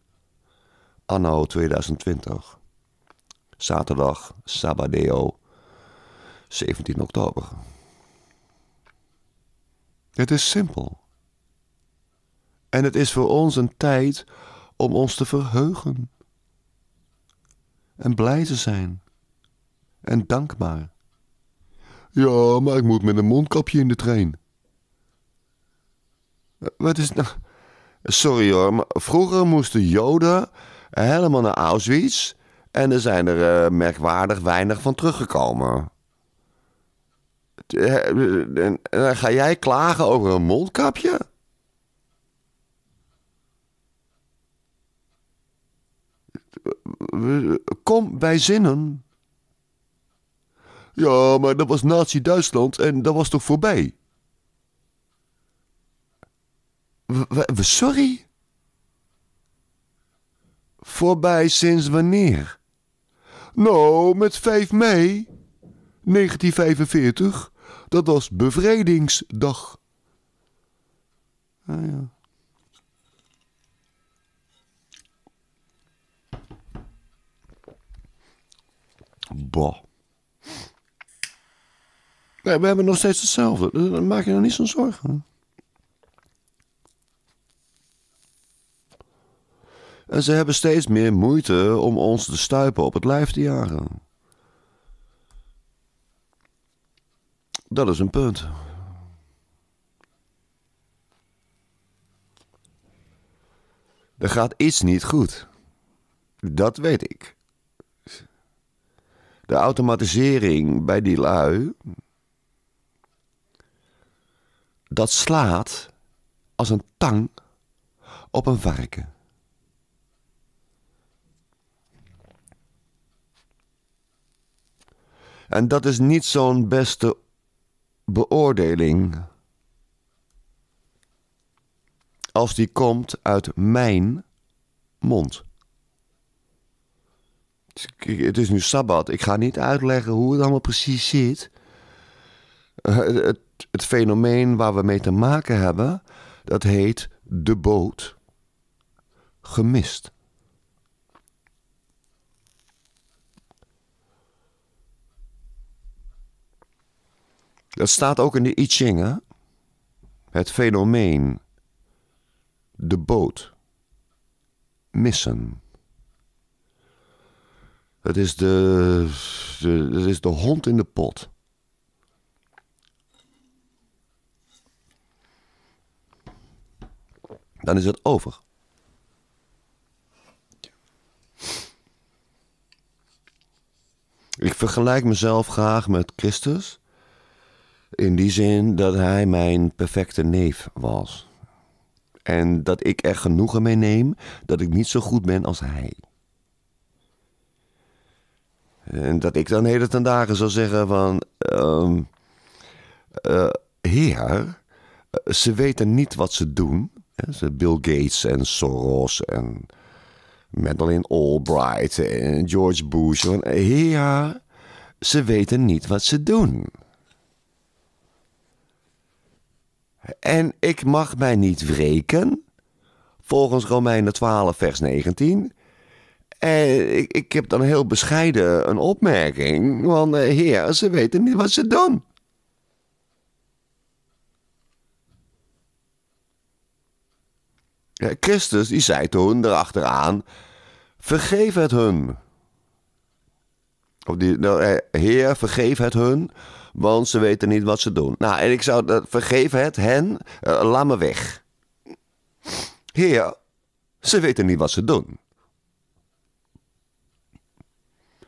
Anno 2020. Zaterdag, Sabadeo, 17 oktober. Het is simpel. En het is voor ons een tijd om ons te verheugen. En blij te zijn. En dankbaar. Ja, maar ik moet met een mondkapje in de trein. Wat is nou. Sorry hoor, maar vroeger moesten Joden helemaal naar Auschwitz. En er zijn er eh, merkwaardig weinig van teruggekomen. En, dan ga jij klagen over een mondkapje? Kom bij zinnen. Ja, maar dat was Nazi-Duitsland en dat was toch voorbij? sorry? Voorbij sinds wanneer? Nou, met 5 mei 1945. Dat was bevrijdingsdag. Ah ja. Bah. we hebben nog steeds hetzelfde. Dus dan maak je er niet zo'n zorgen. En ze hebben steeds meer moeite om ons de stuipen op het lijf te jagen. Dat is een punt. Er gaat iets niet goed. Dat weet ik. De automatisering bij die lui. Dat slaat als een tang op een varken. En dat is niet zo'n beste beoordeling. Als die komt uit mijn mond. Dus het is nu sabbat. Ik ga niet uitleggen hoe het allemaal precies zit. Eh, het, het fenomeen waar we mee te maken hebben, dat heet de boot gemist. Dat staat ook in de I Ching. Het fenomeen. De boot. Missen. Het is de, de, het is de hond in de pot. Dan is het over. Ik vergelijk mezelf graag met Christus. In die zin dat hij mijn perfecte neef was. En dat ik er genoegen mee neem dat ik niet zo goed ben als hij. En dat ik dan hele ten dagen zou zeggen van... Ehm, eh, heer, eh, ze weten niet wat ze doen. Bill Gates en Soros en Madeleine Albright en George Bush. Heer, ze weten niet wat ze doen. En ik mag mij niet wreken, volgens Romeinen 12, vers 19. En ik, ik heb dan heel bescheiden een opmerking, want eh, heer, ze weten niet wat ze doen. Christus die zei toen erachteraan, vergeef het hun. Of die, nou, eh, heer, vergeef het hun, want ze weten niet wat ze doen. Nou, en ik zou dat vergeven het hen, eh, laat me weg. Heer, ze weten niet wat ze doen.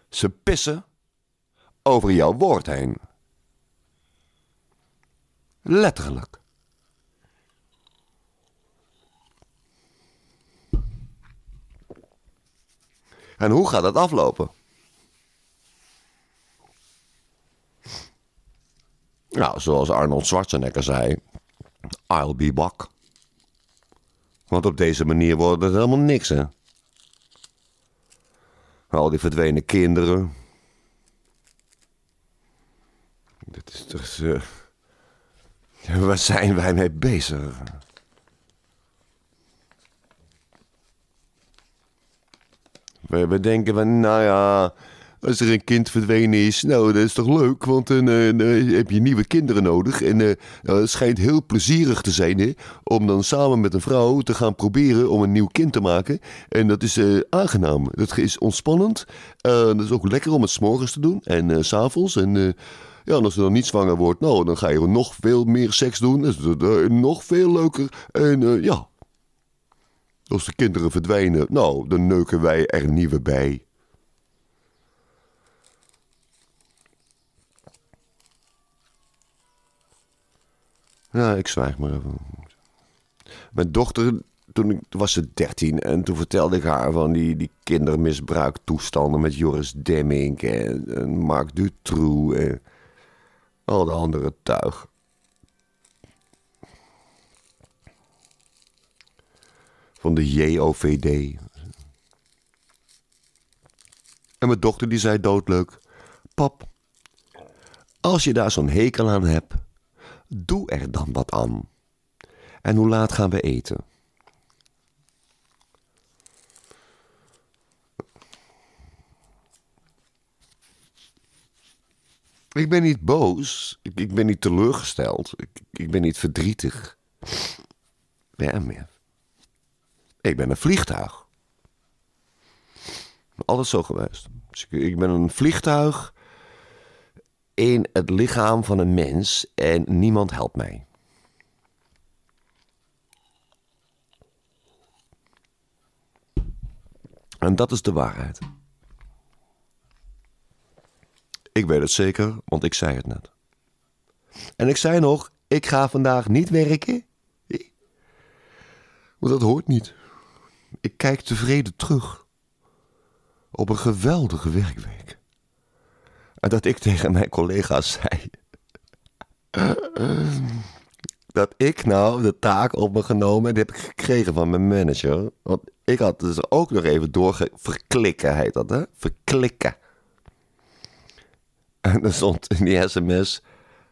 Ze pissen over jouw woord heen. Letterlijk. En hoe gaat dat aflopen? Nou, zoals Arnold Schwarzenegger zei, I'll be back. Want op deze manier wordt het helemaal niks, hè? Al die verdwenen kinderen. Dit is toch... Dus, eh, uh... Waar zijn wij mee bezig? We, we denken van, nou ja, als er een kind verdwenen is, nou, dat is toch leuk, want dan, eh, heb je nieuwe kinderen nodig. En uh, het schijnt heel plezierig te zijn hè, om dan samen met een vrouw te gaan proberen om een nieuw kind te maken. En dat is uh, aangenaam. Dat is ontspannend. dat is ook lekker om het s morgens te doen en s s'avonds. En ja, als er dan niet zwanger wordt, nou, dan ga je nog veel meer seks doen. Dat is nog veel leuker. En ja, als de kinderen verdwijnen, nou, dan neuken wij er nieuwe bij. Ja, ik zwijg maar even. Mijn dochter, toen ik, was ze dertien en toen vertelde ik haar van die, die kindermisbruiktoestanden met Joris Demming en, en Mark Dutroux en al de andere tuig. Van de JOVD. En mijn dochter die zei doodleuk: Pap, als je daar zo'n hekel aan hebt, Doe er dan wat aan. En hoe laat gaan we eten? Ik ben niet boos. Ik, ik ben niet teleurgesteld. Ik, ik ben niet verdrietig. Ja, meer. Ik ben een vliegtuig. Alles zo geweest. Dus ik, ik ben een vliegtuig in het lichaam van een mens en niemand helpt mij. En dat is de waarheid. Ik weet het zeker, want ik zei het net. En ik zei nog, ik ga vandaag niet werken. Want dat hoort niet. Ik kijk tevreden terug op een geweldige werkweek dat ik tegen mijn collega's zei. dat ik nou de taak op me genomen en die heb ik gekregen van mijn manager. Want ik had dus ook nog even doorge... Verklikken heet dat, hè? Verklikken. En er stond in die sms...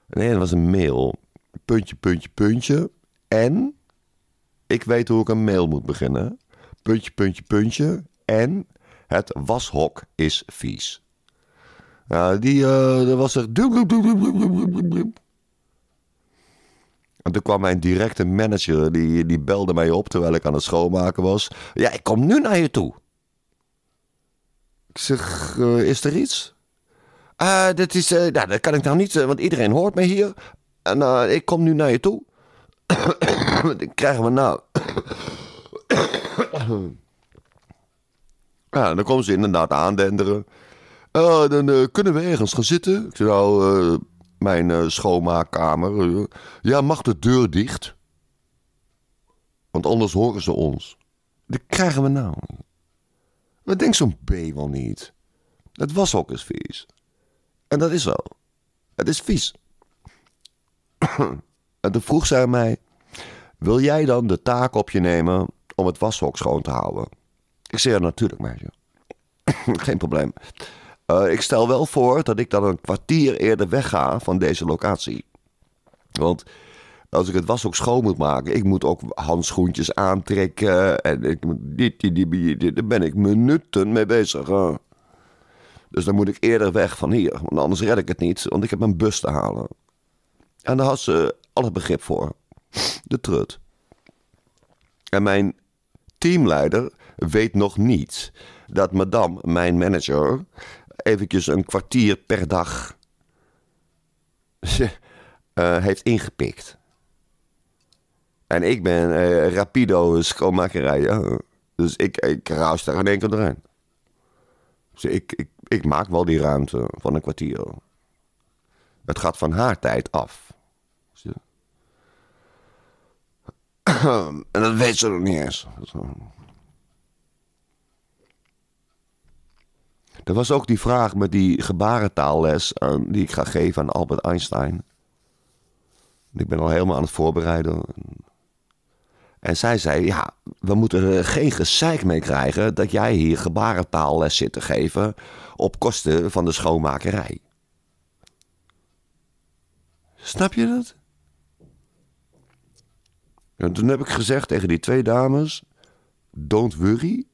Nee, dat was een mail. Puntje, puntje, puntje. En ik weet hoe ik een mail moet beginnen. Puntje, puntje, puntje. En het washok is vies. Ja, die uh, was er En toen kwam mijn directe manager, die, die belde mij op terwijl ik aan het schoonmaken was. Ja, ik kom nu naar je toe. Ik zeg, eh, is er iets? Uh, eh, dat, is, nou, dat kan ik nou niet, want iedereen hoort me hier. En ik kom nu naar je toe. Dan krijgen we nou... ja, dan komen ze inderdaad aandenderen. Eh, dan eh, kunnen we ergens gaan zitten. Ik zei, nou, eh, mijn schoonmaakkamer. ja, mag de deur dicht? Want anders horen ze ons. Dat krijgen we nou. Maar denk zo'n B wel niet. Dat washok is vies. En dat is wel. Het is vies. en toen vroeg zij mij: Wil jij dan de taak op je nemen om het washok schoon te houden? Ik zei: ja Natuurlijk, meisje. Geen probleem. Eh, ik stel wel voor dat ik dan een kwartier eerder wegga van deze locatie. Want als ik het was ook schoon moet maken, ik moet ook handschoentjes aantrekken. En ik moet dit, die, die, die, daar ben ik minuten mee bezig. Dus dan moet ik eerder weg van hier. Want anders red ik het niet, want ik heb mijn bus te halen. En daar had ze alle begrip voor. De trut. En mijn teamleider weet nog niet dat madame, mijn manager, eventjes een kwartier per dag eh, heeft ingepikt. En ik ben eh, rapido schoonmakerij. Dus ik, ik raas daar in één keer doorheen. Dus ik, ik, ik maak wel die ruimte van een kwartier. Het gaat van haar tijd af. En dat weet ze nog niet eens. Dat was ook die vraag met die gebarentaalles die ik ga geven aan Albert Einstein. Ik ben al helemaal aan het voorbereiden. En zij zei, ja, we moeten er geen gezeik mee krijgen dat jij hier gebarentaalles zit te geven op kosten van de schoonmakerij. Snap je dat? En toen heb ik gezegd tegen die twee dames, don't worry,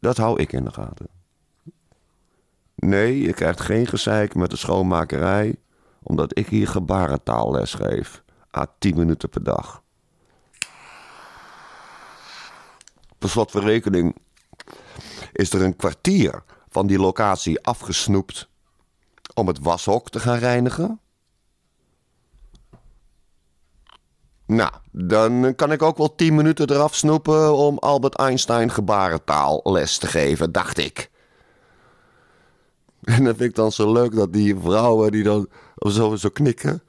dat hou ik in de gaten. Nee, je krijgt geen gezeik met de schoonmakerij, omdat ik hier gebarentaalles geef. A 10 minuten per dag. Per slot van rekening is er een kwartier van die locatie afgesnoept om het washok te gaan reinigen. Nou, dan kan ik ook wel tien minuten eraf snoepen om Albert Einstein gebarentaal les te geven, dacht ik. En dat vind ik dan zo leuk dat die vrouwen die dan zo, zo knikken.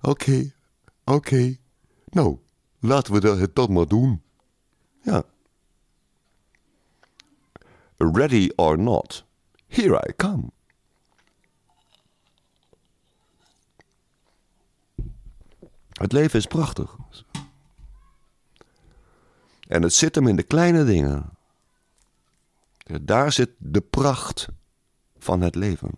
Oké, oké. Nou, laten we dat, dat maar doen. Ja. Ready or not, here I come. Het leven is prachtig. En het zit hem in de kleine dingen. Daar zit de pracht van het leven.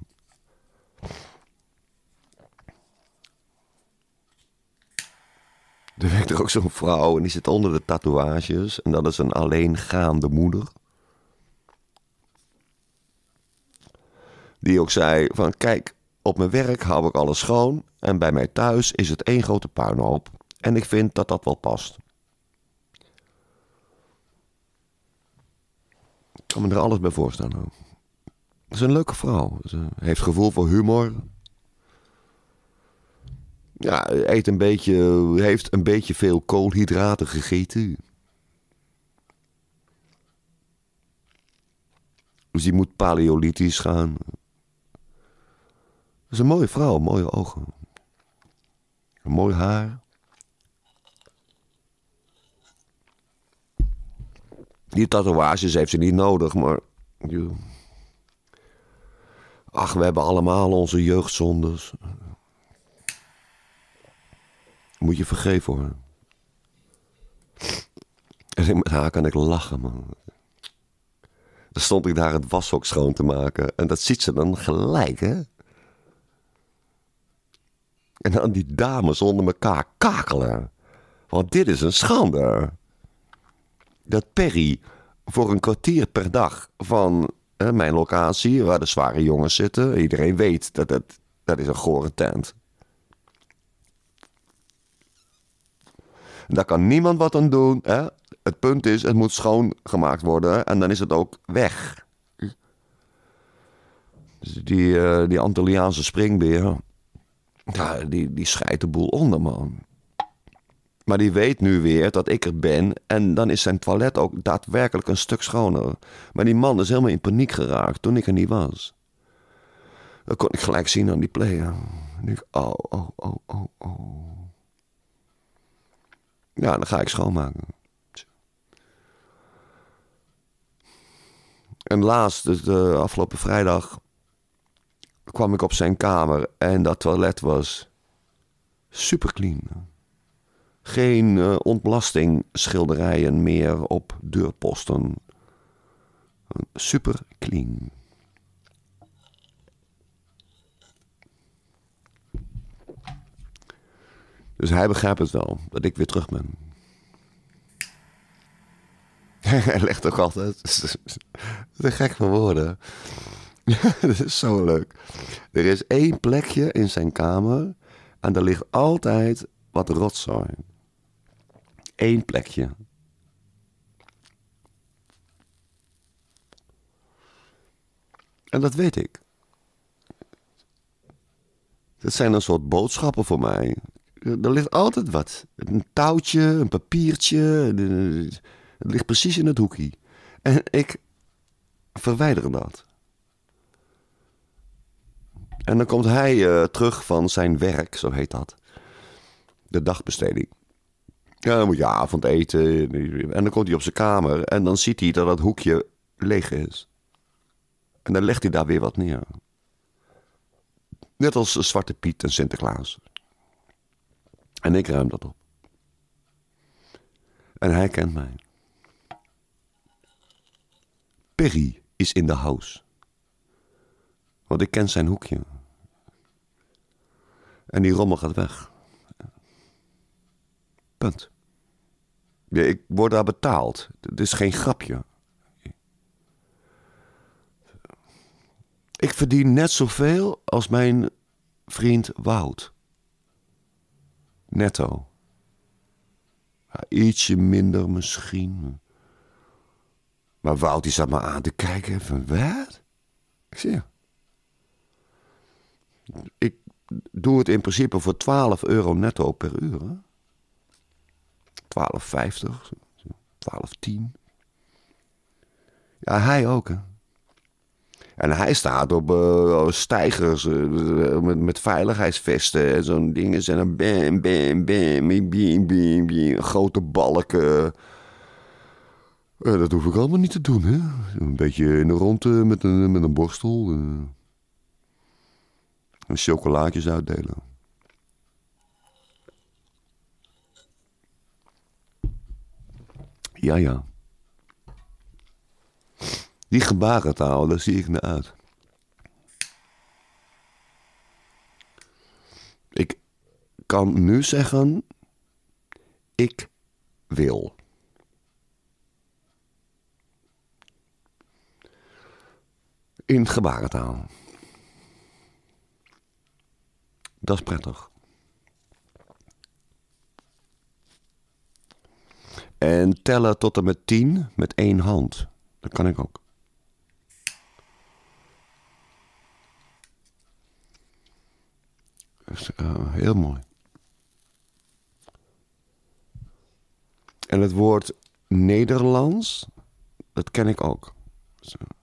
Er werkt ook zo'n vrouw en die zit onder de tatoeages. En dat is een alleengaande moeder. Die ook zei van kijk, op mijn werk hou ik alles schoon en bij mij thuis is het één grote puinhoop. En ik vind dat dat wel past. Ik kan me er alles bij voorstellen. Ze is een leuke vrouw. Ze heeft gevoel voor humor. Ja, eet een beetje, heeft een beetje veel koolhydraten gegeten. Dus die moet paleolithisch gaan is een mooie vrouw, mooie ogen. Een mooi haar. Die tatoeages heeft ze niet nodig, maar... Ach, we hebben allemaal onze jeugdzondes. Moet je vergeven hoor. En met haar kan ik lachen, man. Dan stond ik daar het washok schoon te maken. En dat ziet ze dan gelijk, hè? En dan die dames onder elkaar kakelen. Want dit is een schande. Dat Perry voor een kwartier per dag van hè, mijn locatie, waar de zware jongens zitten, iedereen weet dat het, dat is een gore tent. Daar kan niemand wat aan doen. Hè? Het punt is, het moet schoongemaakt worden en dan is het ook weg. Dus die, uh, die Antilliaanse springbeer, ja, die, die scheidt de boel onder, man. Maar die weet nu weer dat ik er ben. En dan is zijn toilet ook daadwerkelijk een stuk schoner. Maar die man is helemaal in paniek geraakt toen ik er niet was. Dat kon ik gelijk zien aan die player. Nu oh, oh, oh, oh, oh. Ja, dan ga ik schoonmaken. En laatst, dus de eh, afgelopen vrijdag, kwam ik op zijn kamer en dat toilet was super clean. Geen uh, meer op deurposten. Super clean. Dus hij begrijpt het wel dat ik weer terug ben. hij legt ook altijd. Het is te gek van woorden. dat is zo leuk. Er is één plekje in zijn kamer en daar ligt altijd wat rotzooi. Eén plekje. En dat weet ik. Dat zijn een soort boodschappen voor mij. Er ligt altijd wat. Een touwtje, een papiertje. Het ligt precies in het hoekje. En ik verwijder dat. En dan komt hij eh, terug van zijn werk, zo heet dat. De dagbesteding. Ja, dan moet je avondeten. En dan komt hij op zijn kamer en dan ziet hij dat dat hoekje leeg is. En dan legt hij daar weer wat neer. Net als Zwarte Piet en Sinterklaas. En ik ruim dat op. En hij kent mij. Perry is in de house. Want ik ken zijn hoekje. En die rommel gaat weg. Punt. Ja, ik word daar betaald. Het is geen grapje. Ik verdien net zoveel als mijn vriend Wout. Netto. ietsje minder misschien. Maar Wout die zat me aan te kijken van wat? Ik zie je ik doe het in principe voor 12 euro netto per uur. 12,50, 12,10. Ja, hij ook, hè. En hij staat op eh, stijgers eh, met, met veiligheidsvesten en zo'n dingen. En dan bam, bam, bam, bam, bam, bam, grote balken. Eh, dat hoef ik allemaal niet te doen, hè. Een beetje in de rondte met een, met een borstel een chocolaatjes uitdelen. Ja, ja. Die gebarentaal, daar zie ik naar uit. Ik kan nu zeggen, ik wil. In gebarentaal. Dat is prettig. En tellen tot en met tien met één hand. Dat kan ik ook. uh, heel mooi. En het woord Nederlands, dat ken ik ook. Zo. Dus, eh,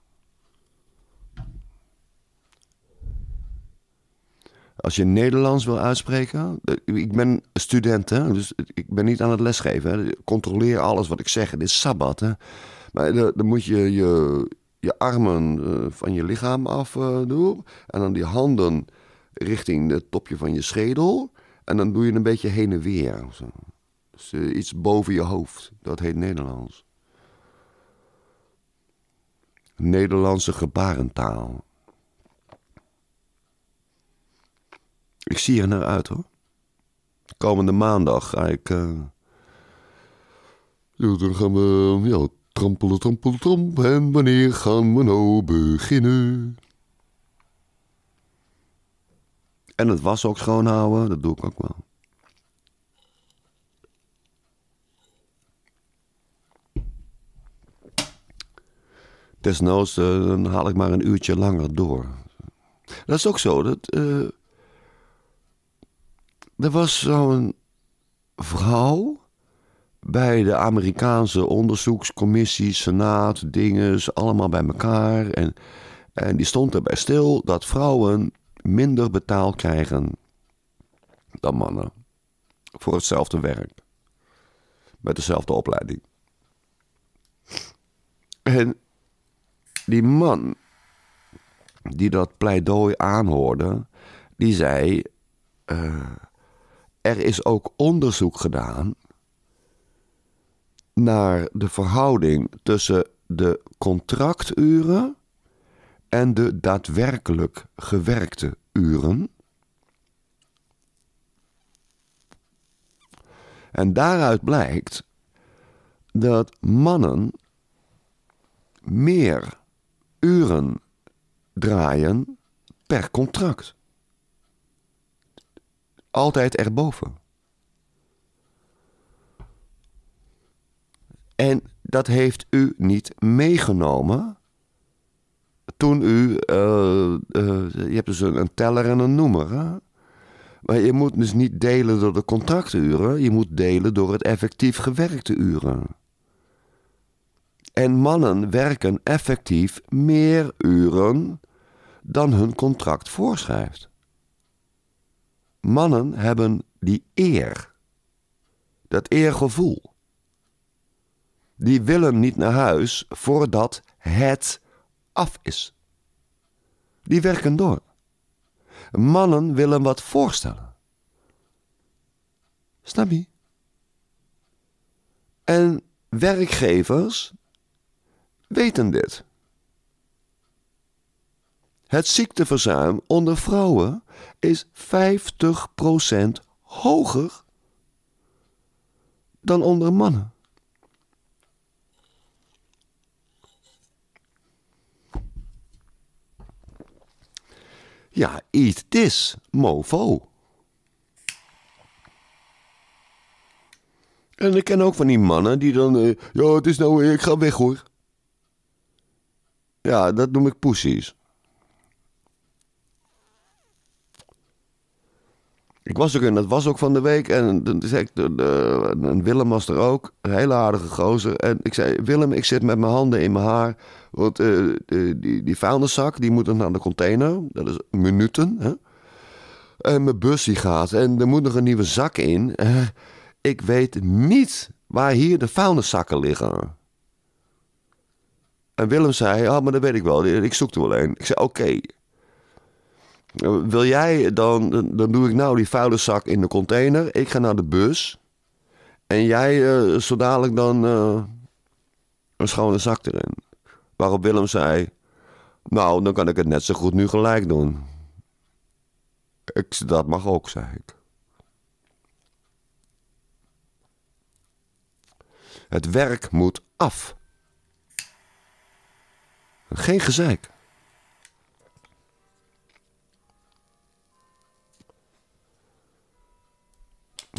Als je Nederlands wil uitspreken. Eh, ik ben student, hè, dus ik ben niet aan het lesgeven. Hè. Controleer alles wat ik zeg. Dit is sabbat. Hè. Maar dan moet je je, je armen eh, van je lichaam af eh, doen. En dan die handen richting het topje van je schedel. En dan doe je een beetje heen en weer. Dus iets boven je hoofd. Dat heet Nederlands. Nederlandse gebarentaal. Ik zie er naar uit hoor. Komende maandag ga ik. Uh... dan gaan we. Ja, trampelen, trampelen, tramp. En wanneer gaan we nou beginnen? En het was ook schoonhouden, dat doe ik ook wel. Desnoods uh, dan haal ik maar een uurtje langer door. Dat is ook zo. Dat, eh, er was zo'n vrouw bij de Amerikaanse onderzoekscommissie, senaat, dinges, allemaal bij elkaar. En, en die stond erbij stil dat vrouwen minder betaald krijgen dan mannen. Voor hetzelfde werk. Met dezelfde opleiding. En die man die dat pleidooi aanhoorde, die zei. Eh, er is ook onderzoek gedaan naar de verhouding tussen de contracturen en de daadwerkelijk gewerkte uren. En daaruit blijkt dat mannen meer uren draaien per contract altijd erboven. En dat heeft u niet meegenomen toen u. Eh, eh, je hebt dus een, een, teller en een noemer. Hè? Maar je moet dus niet delen door de contracturen, je moet delen door het effectief gewerkte uren. En mannen werken effectief meer uren dan hun contract voorschrijft. Mannen hebben die eer, dat eergevoel. Die willen niet naar huis voordat het af is. Die werken door. Mannen willen wat voorstellen. Snap je? En werkgevers weten dit. Het ziekteverzuim onder vrouwen is 50% hoger dan onder mannen. Ja, eat this, mofo. En ik ken ook van die mannen die dan... Uh, ja, het is nou... ik ga weg, hoor. Ja, dat noem ik poesies. Ik was erin, dat was ook van de week. En dan zei ik, Willem was er ook, een hele aardige gozer. En ik zei, Willem, ik zit met mijn handen in mijn haar. Want eh, die, die, vuilniszak, die moet naar de container. Dat is minuten. Hè? En mijn bus die gaat en er moet nog een nieuwe zak in. Eh, ik weet niet waar hier de vuilniszakken liggen. En Willem zei, ah, maar dat weet ik wel. Ik zoek er wel een. Ik zei, oké wil jij, dan, dan doe ik nou die zak in de container. Ik ga naar de bus. En jij uh, zo dadelijk dan uh, een schone zak erin. Waarop Willem zei, nou, dan kan ik het net zo goed nu gelijk doen. Ik, dat mag ook, zei ik. Het werk moet af. Geen gezeik.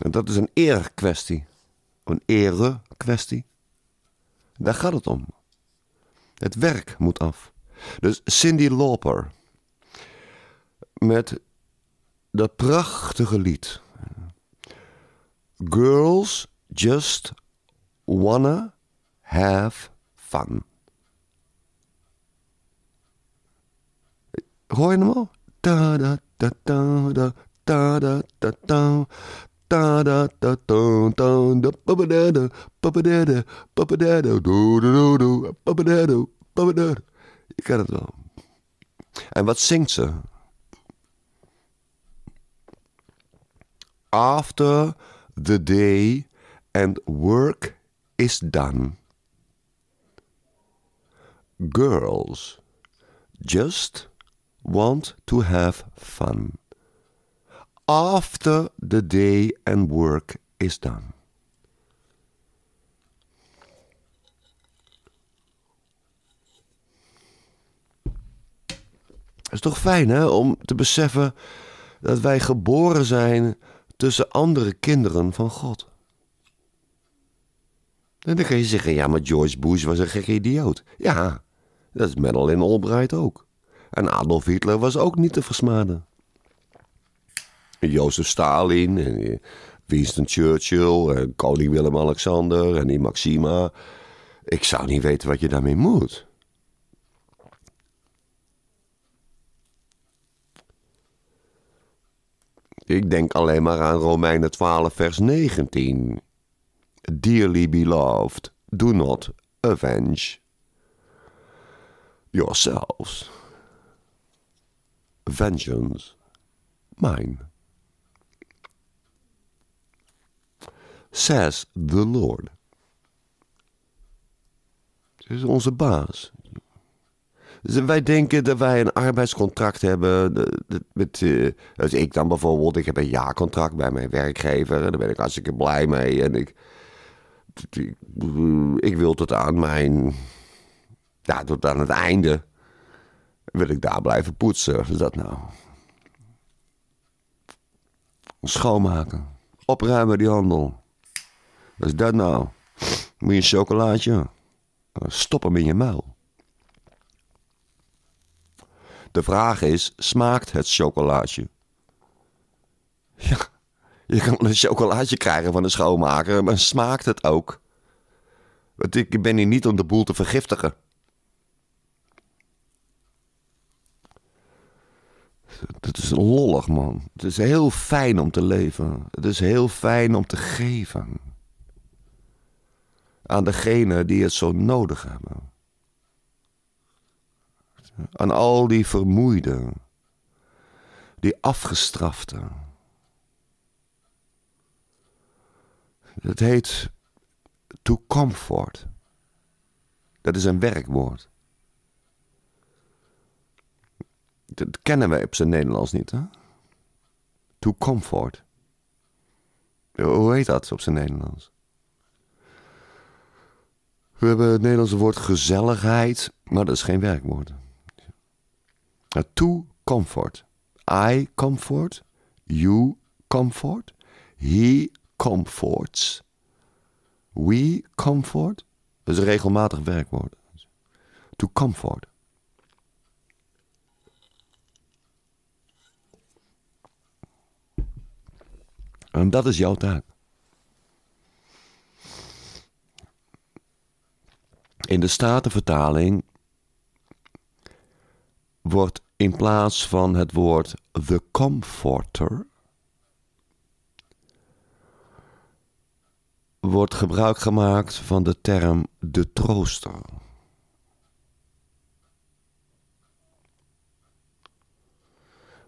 En dat is een eerkwestie, Een ere kwestie. Daar gaat het om. Het werk moet af. Dus Cindy Lauper. Met dat prachtige lied. Girls just wanna have fun. Hoor je hem al? Ta da da da da da da da da da da da da ba da da ba da da ba da da do do do do ba da da ba da Je kent het wel. En wat zingt ze? After the day and work is done. Girls just want to have fun. after the day and work is done. Het is toch fijn hè, om te beseffen dat wij geboren zijn tussen andere kinderen van God. En dan kan je zeggen, ja, maar George Bush was een gek idioot. Ja, dat is Madeleine Albright ook. En Adolf Hitler was ook niet te versmaden. Jozef Stalin, en eh, Winston Churchill, en koning Willem-Alexander en die Maxima. Ik zou niet weten wat je daarmee moet. Ik denk alleen maar aan Romeinen 12, vers 19. Dearly beloved, do not avenge yourselves. Vengeance, mine. says the Lord. Dit is onze baas. Dus wij denken dat wij een arbeidscontract hebben. Met, eh, als ik dan bijvoorbeeld, ik heb een jaarcontract bij mijn werkgever. En daar ben ik hartstikke blij mee. En ik, ik, ik wil tot aan mijn. Ja, tot aan het einde. Wil ik daar blijven poetsen. Is dat nou? Schoonmaken. Opruimen die handel. Wat is dat nou? Moet je een chocolaatje? Eh, stop hem in je muil. De vraag is, smaakt het chocolaatje? Ja, je kan een chocolaatje krijgen van de schoonmaker, maar smaakt het ook? Want ik ben hier niet om de boel te vergiftigen. Het is lollig, man. Het is heel fijn om te leven. Het is heel fijn om te geven aan degenen die het zo nodig hebben. Aan al die vermoeiden, die afgestraften. Het heet to comfort. Dat is een werkwoord. Dat kennen wij op zijn Nederlands niet, hè? To comfort. Hoe heet dat op zijn Nederlands? We hebben het Nederlandse woord gezelligheid, maar dat is geen werkwoord. to comfort. I comfort. You comfort. He comforts. We comfort. Dat is een regelmatig werkwoord. To comfort. En dat is jouw taak. In de Statenvertaling wordt in plaats van het woord the comforter wordt gebruik gemaakt van de term de trooster.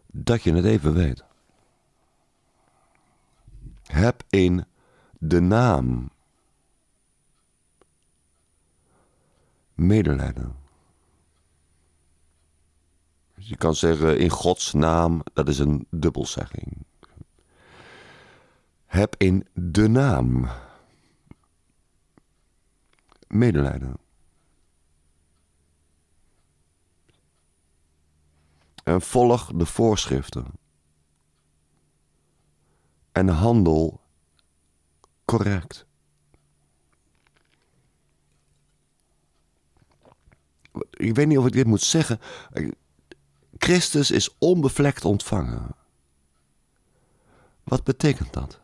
Dat je het even weet. Heb in de naam medelijden. Dus je kan zeggen in Gods naam, dat is een dubbelzegging. Heb in de naam medelijden. En volg de voorschriften. En handel correct. ik weet niet of ik dit moet zeggen. Christus is onbevlekt ontvangen. Wat betekent dat?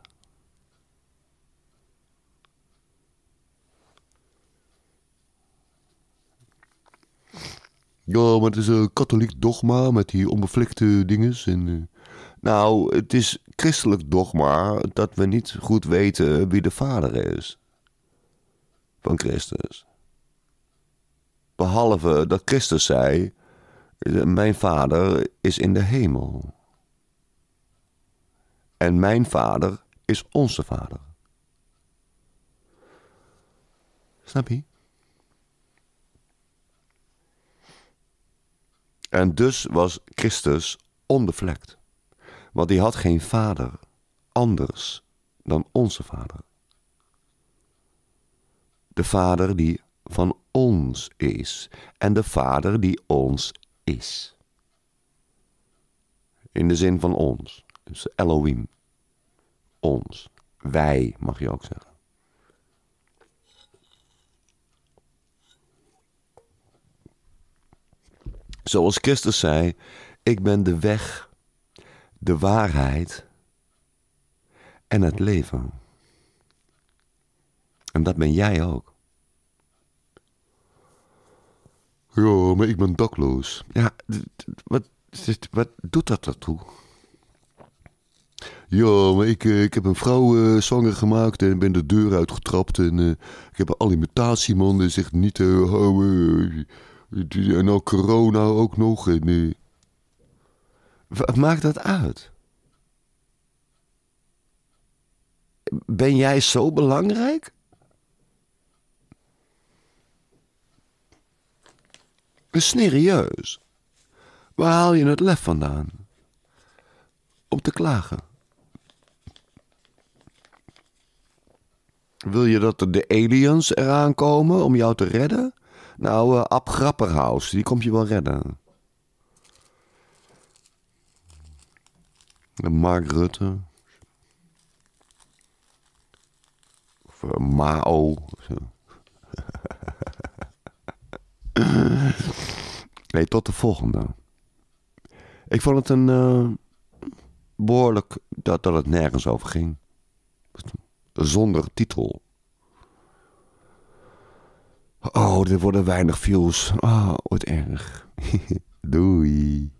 Ja, maar het is een katholiek dogma met die onbevlekte dinges. En, eh, Nou, het is christelijk dogma dat we niet goed weten wie de vader is van Christus. Behalve dat Christus zei: Mijn Vader is in de hemel. En mijn Vader is onze Vader. Snap je? En dus was Christus onbevlekt, want hij had geen vader anders dan onze vader. De vader die van ons is en de Vader die ons is. In de zin van ons. Dus Elohim. Ons. Wij, mag je ook zeggen. Zoals Christus zei, ik ben de weg, de waarheid en het leven. En dat ben jij ook. Ja, maar ik ben dakloos. Ja, wat, wat doet dat daartoe? Ja, maar ik, eh, ik heb een vrouw uh, zwanger gemaakt en ben de deur uitgetrapt. En eh, ik heb een alimentatieman die zegt niet te oh, en al nou corona ook nog. En, Wat maakt dat uit? Ben jij zo belangrijk? Serieus, waar haal je het lef vandaan? Om te klagen. Wil je dat de aliens eraan komen om jou te redden? Nou, uh, Ab die komt je wel redden. Mark Rutte. Of eh, Mao. Nee, tot de volgende. Ik vond het een eh, behoorlijk dat, dat het nergens over ging. Zonder titel. Oh, er worden weinig views. Oh, wat erg. Doei.